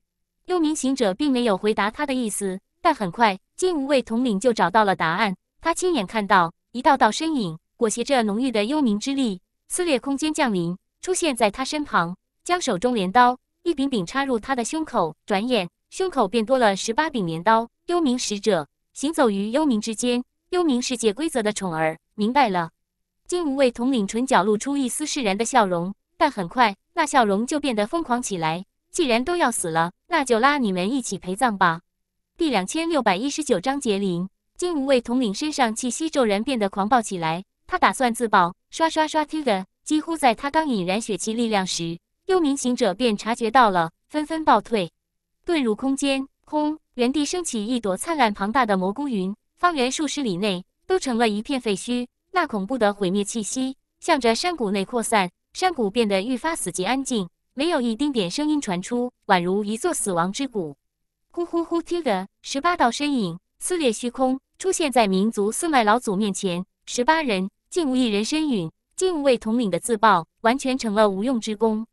幽冥行者并没有回答他的意思，但很快金无畏统领就找到了答案。他亲眼看到一道道身影裹挟着浓郁的幽冥之力，撕裂空间降临，出现在他身旁，将手中镰刀一柄柄插入他的胸口。转眼，胸口便多了十八柄镰刀。幽冥使者行走于幽冥之间，幽冥世界规则的宠儿，明白了。金无畏统领唇角露出一丝释然的笑容，但很快。那笑容就变得疯狂起来。既然都要死了，那就拉你们一起陪葬吧。第两千六百一十九章，节，灵。金无畏统领身上气息骤然变得狂暴起来，他打算自爆。刷刷刷，突的，几乎在他刚引燃血气力量时，幽冥行者便察觉到了，纷纷暴退，遁入空间。空，原地升起一朵灿烂庞大的蘑菇云，方圆数十里内都成了一片废墟。那恐怖的毁灭气息，向着山谷内扩散。山谷变得愈发死寂安静，没有一丁点声音传出，宛如一座死亡之谷。呼呼呼！听的，十八道身影撕裂虚空，出现在民族四脉老祖面前。十八人竟无一人身陨，竟无位统领的自爆，完全成了无用之功。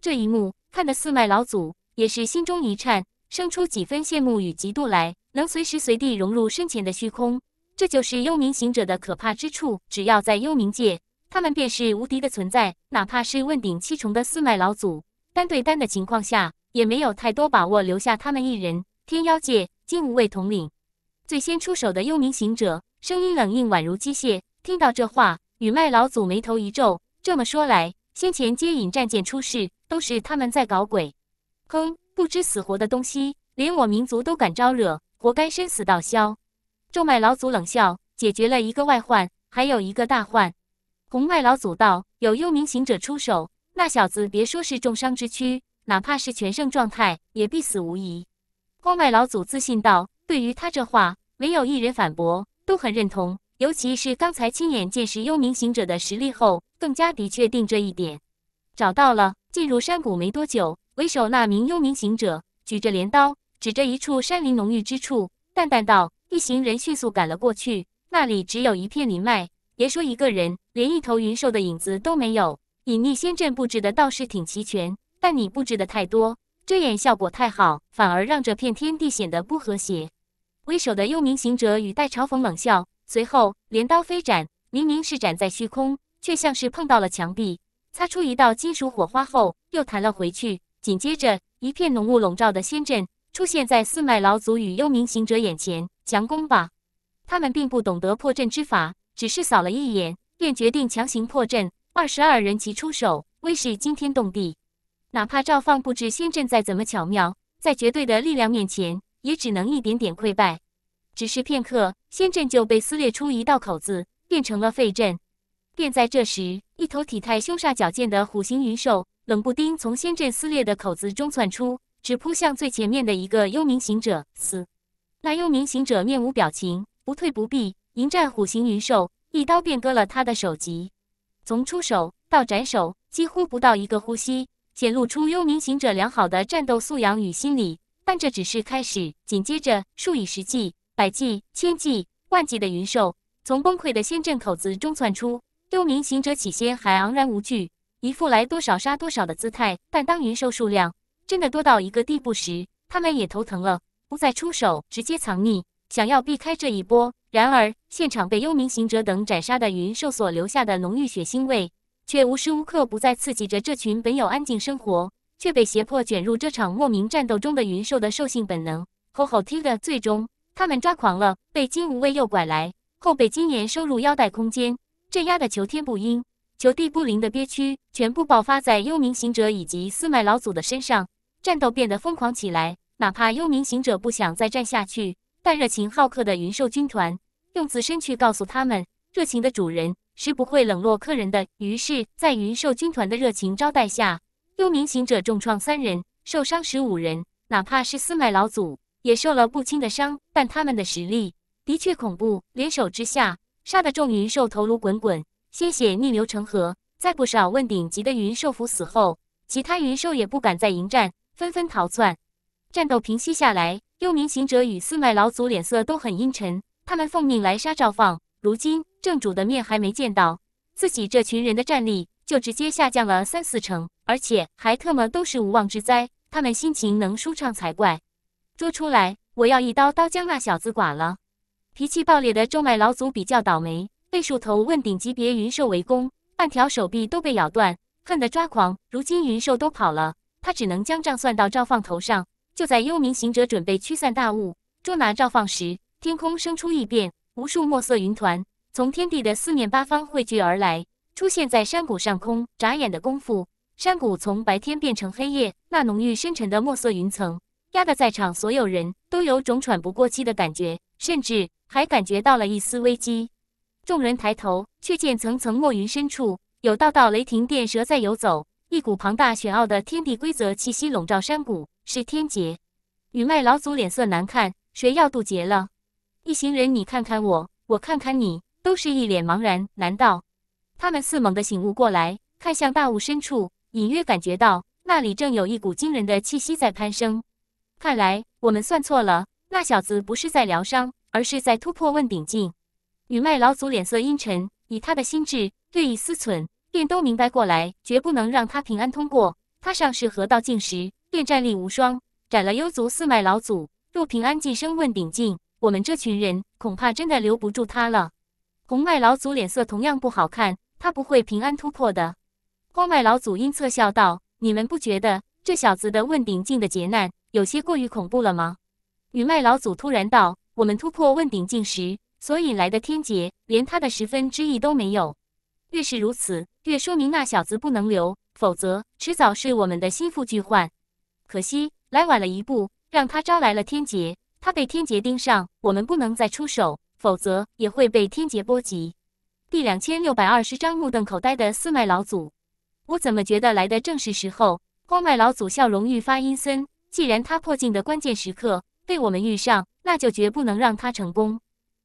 这一幕看得四脉老祖也是心中一颤，生出几分羡慕与嫉妒来。能随时随地融入身前的虚空，这就是幽冥行者的可怕之处。只要在幽冥界。他们便是无敌的存在，哪怕是问鼎七重的四脉老祖，单对单的情况下，也没有太多把握留下他们一人。天妖界金无畏统领最先出手的幽冥行者，声音冷硬，宛如机械。听到这话，与脉老祖眉头一皱：“这么说来，先前接引战舰出事，都是他们在搞鬼。”“哼，不知死活的东西，连我民族都敢招惹，活该生死道消。”咒脉老祖冷笑：“解决了一个外患，还有一个大患。”红外老祖道：“有幽冥行者出手，那小子别说是重伤之躯，哪怕是全胜状态，也必死无疑。”光外老祖自信道。对于他这话，没有一人反驳，都很认同。尤其是刚才亲眼见识幽冥行者的实力后，更加的确定这一点。找到了，进入山谷没多久，为首那名幽冥行者举着镰刀，指着一处山林浓郁之处，淡淡道：“一行人迅速赶了过去，那里只有一片林脉，别说一个人。”连一头云兽的影子都没有，隐匿仙阵布置的倒是挺齐全，但你布置的太多，遮掩效果太好，反而让这片天地显得不和谐。为首的幽冥行者语带嘲讽冷笑，随后镰刀飞斩，明明是斩在虚空，却像是碰到了墙壁，擦出一道金属火花后又弹了回去。紧接着，一片浓雾笼罩的仙阵出现在四脉老祖与幽冥行者眼前。强攻吧，他们并不懂得破阵之法，只是扫了一眼。便决定强行破阵，二十二人齐出手，威势惊天动地。哪怕赵放布置仙阵再怎么巧妙，在绝对的力量面前，也只能一点点溃败。只是片刻，仙阵就被撕裂出一道口子，变成了废阵。便在这时，一头体态凶煞、矫健的虎形云兽，冷不丁从仙阵撕裂的口子中窜出，直扑向最前面的一个幽冥行者。死！那幽冥行者面无表情，不退不避，迎战虎形云兽。一刀便割了他的首级，从出手到斩首，几乎不到一个呼吸，显露出幽冥行者良好的战斗素养与心理。但这只是开始，紧接着数以十计、百计、千计、万计的云兽从崩溃的仙阵口子中窜出。幽冥行者起先还昂然无惧，一副来多少杀多少的姿态。但当云兽数量真的多到一个地步时，他们也头疼了，不再出手，直接藏匿，想要避开这一波。然而，现场被幽冥行者等斩杀的云兽所留下的浓郁血腥味，却无时无刻不在刺激着这群本有安静生活却被胁迫卷入这场莫名战斗中的云兽的兽性本能。吼吼！听着，最终他们抓狂了，被金无畏诱拐来，后被金岩收入腰带空间，镇压的求天不应、求地不灵的憋屈全部爆发在幽冥行者以及四脉老祖的身上，战斗变得疯狂起来。哪怕幽冥行者不想再战下去。但热情好客的云兽军团用自身去告诉他们，热情的主人是不会冷落客人的。于是，在云兽军团的热情招待下，幽冥行者重创三人，受伤十五人。哪怕是司脉老祖也受了不轻的伤。但他们的实力的确恐怖，联手之下杀得众云兽头颅滚滚，鲜血逆流成河。在不少问鼎级的云兽府死后，其他云兽也不敢再迎战，纷纷逃窜。战斗平息下来。幽冥行者与四脉老祖脸色都很阴沉，他们奉命来杀赵放，如今正主的面还没见到，自己这群人的战力就直接下降了三四成，而且还特么都是无妄之灾，他们心情能舒畅才怪。捉出来，我要一刀刀将那小子剐了。脾气暴烈的周脉老祖比较倒霉，被树头问鼎级别云兽围攻，半条手臂都被咬断，恨得抓狂。如今云兽都跑了，他只能将账算到赵放头上。就在幽冥行者准备驱散大雾、捉拿赵放时，天空生出异变，无数墨色云团从天地的四面八方汇聚而来，出现在山谷上空。眨眼的功夫，山谷从白天变成黑夜。那浓郁深沉的墨色云层，压得在场所有人都有种喘不过气的感觉，甚至还感觉到了一丝危机。众人抬头，却见层层墨云深处，有道道雷霆电蛇在游走。一股庞大玄奥的天地规则气息笼罩山谷，是天劫。雨麦老祖脸色难看，谁要渡劫了？一行人，你看看我，我看看你，都是一脸茫然。难道他们似猛地醒悟过来，看向大雾深处，隐约感觉到那里正有一股惊人的气息在攀升。看来我们算错了，那小子不是在疗伤，而是在突破问鼎境。雨麦老祖脸色阴沉，以他的心智，略一思忖。便都明白过来，绝不能让他平安通过。他上是河道净时，便战力无双，斩了幽族四脉老祖。若平安晋升问鼎境，我们这群人恐怕真的留不住他了。红脉老祖脸色同样不好看，他不会平安突破的。光脉老祖阴恻笑道：“你们不觉得这小子的问鼎境的劫难有些过于恐怖了吗？”女脉老祖突然道：“我们突破问鼎境时所引来的天劫，连他的十分之一都没有。”越是如此，越说明那小子不能留，否则迟早是我们的心腹巨患。可惜来晚了一步，让他招来了天劫。他被天劫盯上，我们不能再出手，否则也会被天劫波及。第两千六百二十章目瞪口呆的四脉老祖，我怎么觉得来的正是时候？光脉老祖笑容愈发阴森。既然他破镜的关键时刻被我们遇上，那就绝不能让他成功。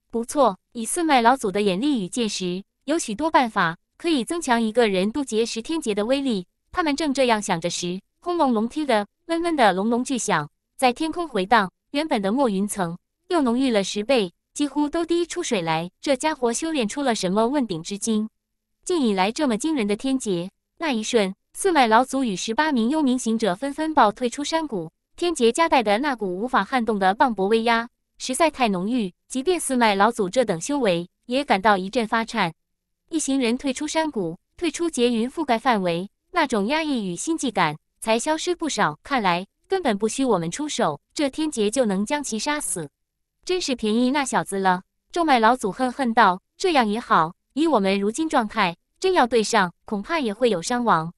不错，以四脉老祖的眼力与见识。有许多办法可以增强一个人渡劫十天劫的威力。他们正这样想着时，轰隆隆听的，嗡嗡的隆隆巨响在天空回荡。原本的墨云层又浓郁了十倍，几乎都滴出水来。这家伙修炼出了什么问鼎之精，竟引来这么惊人的天劫？那一瞬，四脉老祖与十八名幽冥行者纷纷暴退出山谷。天劫夹带的那股无法撼动的磅礴威压，实在太浓郁，即便四脉老祖这等修为，也感到一阵发颤。一行人退出山谷，退出劫云覆盖范围，那种压抑与心悸感才消失不少。看来根本不需我们出手，这天劫就能将其杀死，真是便宜那小子了。咒脉老祖恨恨道：“这样也好，以我们如今状态，真要对上，恐怕也会有伤亡。”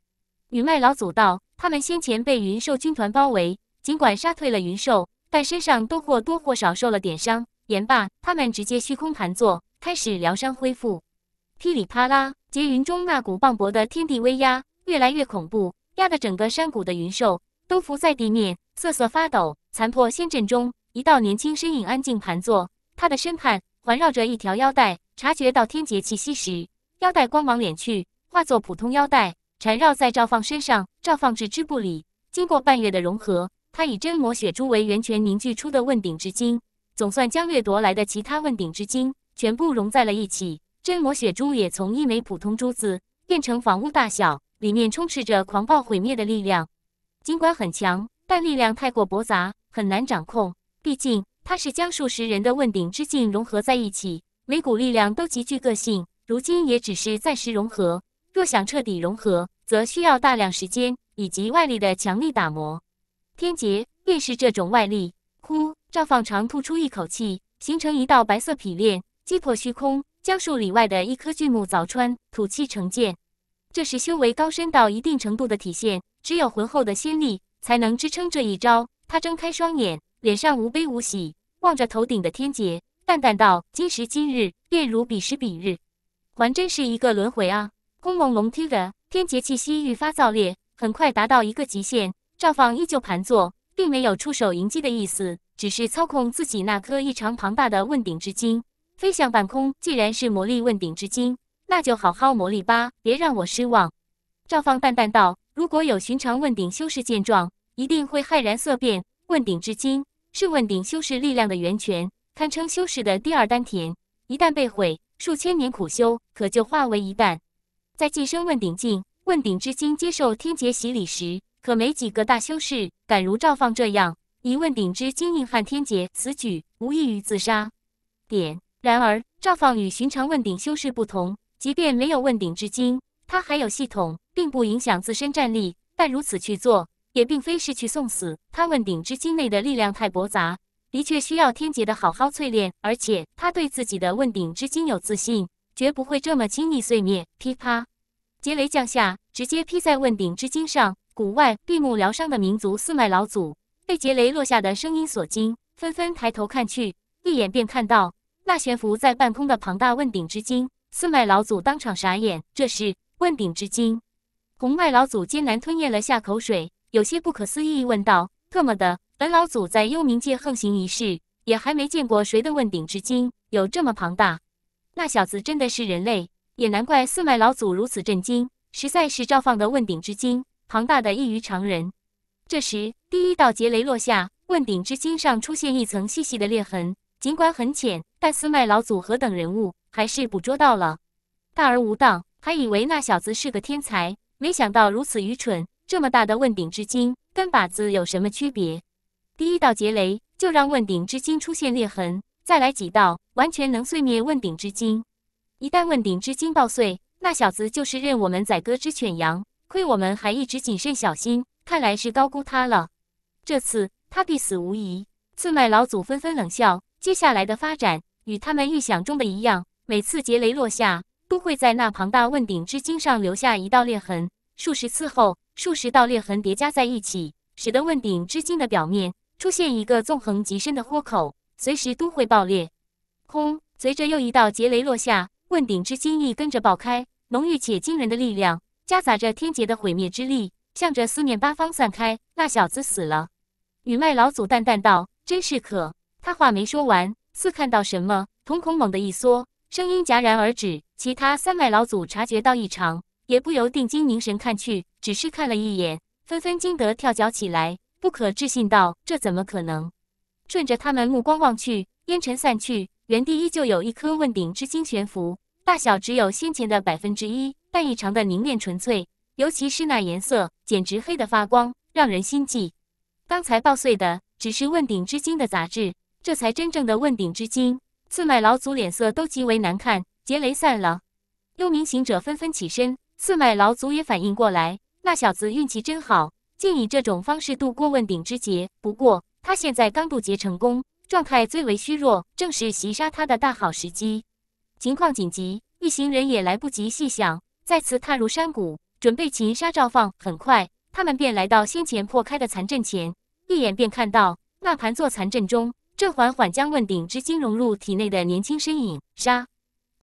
雨脉老祖道：“他们先前被云兽军团包围，尽管杀退了云兽，但身上都或多或少受了点伤。”言罢，他们直接虚空盘坐，开始疗伤恢复。噼里啪啦，劫云中那股磅礴的天地威压越来越恐怖，压得整个山谷的云兽都伏在地面瑟瑟发抖。残破仙阵中，一道年轻身影安静盘坐，他的身畔环绕着一条腰带。察觉到天劫气息时，腰带光芒敛去，化作普通腰带缠绕在赵放身上。赵放置之不理。经过半月的融合，他以真魔血珠为源泉凝聚出的问鼎之晶，总算将掠夺来的其他问鼎之晶全部融在了一起。真魔血珠也从一枚普通珠子变成房屋大小，里面充斥着狂暴毁灭的力量。尽管很强，但力量太过驳杂，很难掌控。毕竟它是将数十人的问鼎之境融合在一起，每股力量都极具个性。如今也只是暂时融合，若想彻底融合，则需要大量时间以及外力的强力打磨。天劫便是这种外力。呼！赵放长吐出一口气，形成一道白色匹链，击破虚空。将数里外的一棵巨木凿穿，吐气成剑，这是修为高深到一定程度的体现。只有浑厚的仙力，才能支撑这一招。他睁开双眼，脸上无悲无喜，望着头顶的天劫，淡淡道：“今时今日，便如彼时彼日，还真是一个轮回啊！”轰隆隆听的天劫气息愈发燥烈，很快达到一个极限。赵放依旧盘坐，并没有出手迎击的意思，只是操控自己那颗异常庞大的问鼎之精，飞向半空，既然是魔力问鼎之金，那就好好魔力吧，别让我失望。”赵放淡淡道，“如果有寻常问鼎修士见状，一定会骇然色变。问鼎之金是问鼎修士力量的源泉，堪称修士的第二丹田，一旦被毁，数千年苦修可就化为一旦。在晋升问鼎境，问鼎之金接受天劫洗礼时，可没几个大修士敢如赵放这样以问鼎之金硬撼天劫，此举无异于自杀。点。然而，赵放与寻常问鼎修士不同，即便没有问鼎之精，他还有系统，并不影响自身战力。但如此去做，也并非是去送死。他问鼎之精内的力量太驳杂，的确需要天劫的好好淬炼。而且，他对自己的问鼎之精有自信，绝不会这么轻易碎灭。噼啪，劫雷降下，直接劈在问鼎之精上。谷外闭目疗伤的民族四脉老祖被劫雷落下的声音所惊，纷纷抬头看去，一眼便看到。那悬浮在半空的庞大问鼎之金，四脉老祖当场傻眼。这是问鼎之金，红脉老祖艰难吞咽了下口水，有些不可思议问道：“特么的，本老祖在幽冥界横行一世，也还没见过谁的问鼎之金有这么庞大。那小子真的是人类，也难怪四脉老祖如此震惊，实在是赵放的问鼎之金庞大的异于常人。”这时，第一道劫雷落下，问鼎之金上出现一层细细的裂痕。尽管很浅，但四脉老祖何等人物，还是捕捉到了。大而无当，还以为那小子是个天才，没想到如此愚蠢。这么大的问鼎之金，跟靶子有什么区别？第一道劫雷就让问鼎之金出现裂痕，再来几道，完全能碎灭问鼎之金。一旦问鼎之金爆碎，那小子就是任我们宰割之犬羊。亏我们还一直谨慎小心，看来是高估他了。这次他必死无疑。刺脉老祖纷纷冷笑。接下来的发展与他们预想中的一样，每次劫雷落下，都会在那庞大问鼎之晶上留下一道裂痕。数十次后，数十道裂痕叠加在一起，使得问鼎之晶的表面出现一个纵横极深的豁口，随时都会爆裂。轰！随着又一道劫雷落下，问鼎之晶亦跟着爆开，浓郁且惊人的力量夹杂着天劫的毁灭之力，向着四面八方散开。那小子死了，女娲老祖淡淡道：“真是可。”他话没说完，似看到什么，瞳孔猛地一缩，声音戛然而止。其他三脉老祖察觉到异常，也不由定睛凝神看去。只是看了一眼，纷纷惊得跳脚起来，不可置信道：“这怎么可能？”顺着他们目光望去，烟尘散去，原地依旧有一颗问鼎之星悬浮，大小只有先前的百分之一，但异常的凝练纯粹，尤其是那颜色，简直黑得发光，让人心悸。刚才爆碎的只是问鼎之星的杂质。这才真正的问鼎之劫，刺脉老祖脸色都极为难看。劫雷散了，幽冥行者纷纷起身，刺脉老祖也反应过来，那小子运气真好，竟以这种方式度过问鼎之劫。不过他现在刚渡劫成功，状态最为虚弱，正是袭杀他的大好时机。情况紧急，一行人也来不及细想，再次踏入山谷，准备擒杀赵放。很快，他们便来到先前破开的残阵前，一眼便看到那盘坐残阵中。这缓缓将问鼎之心融入体内的年轻身影，杀。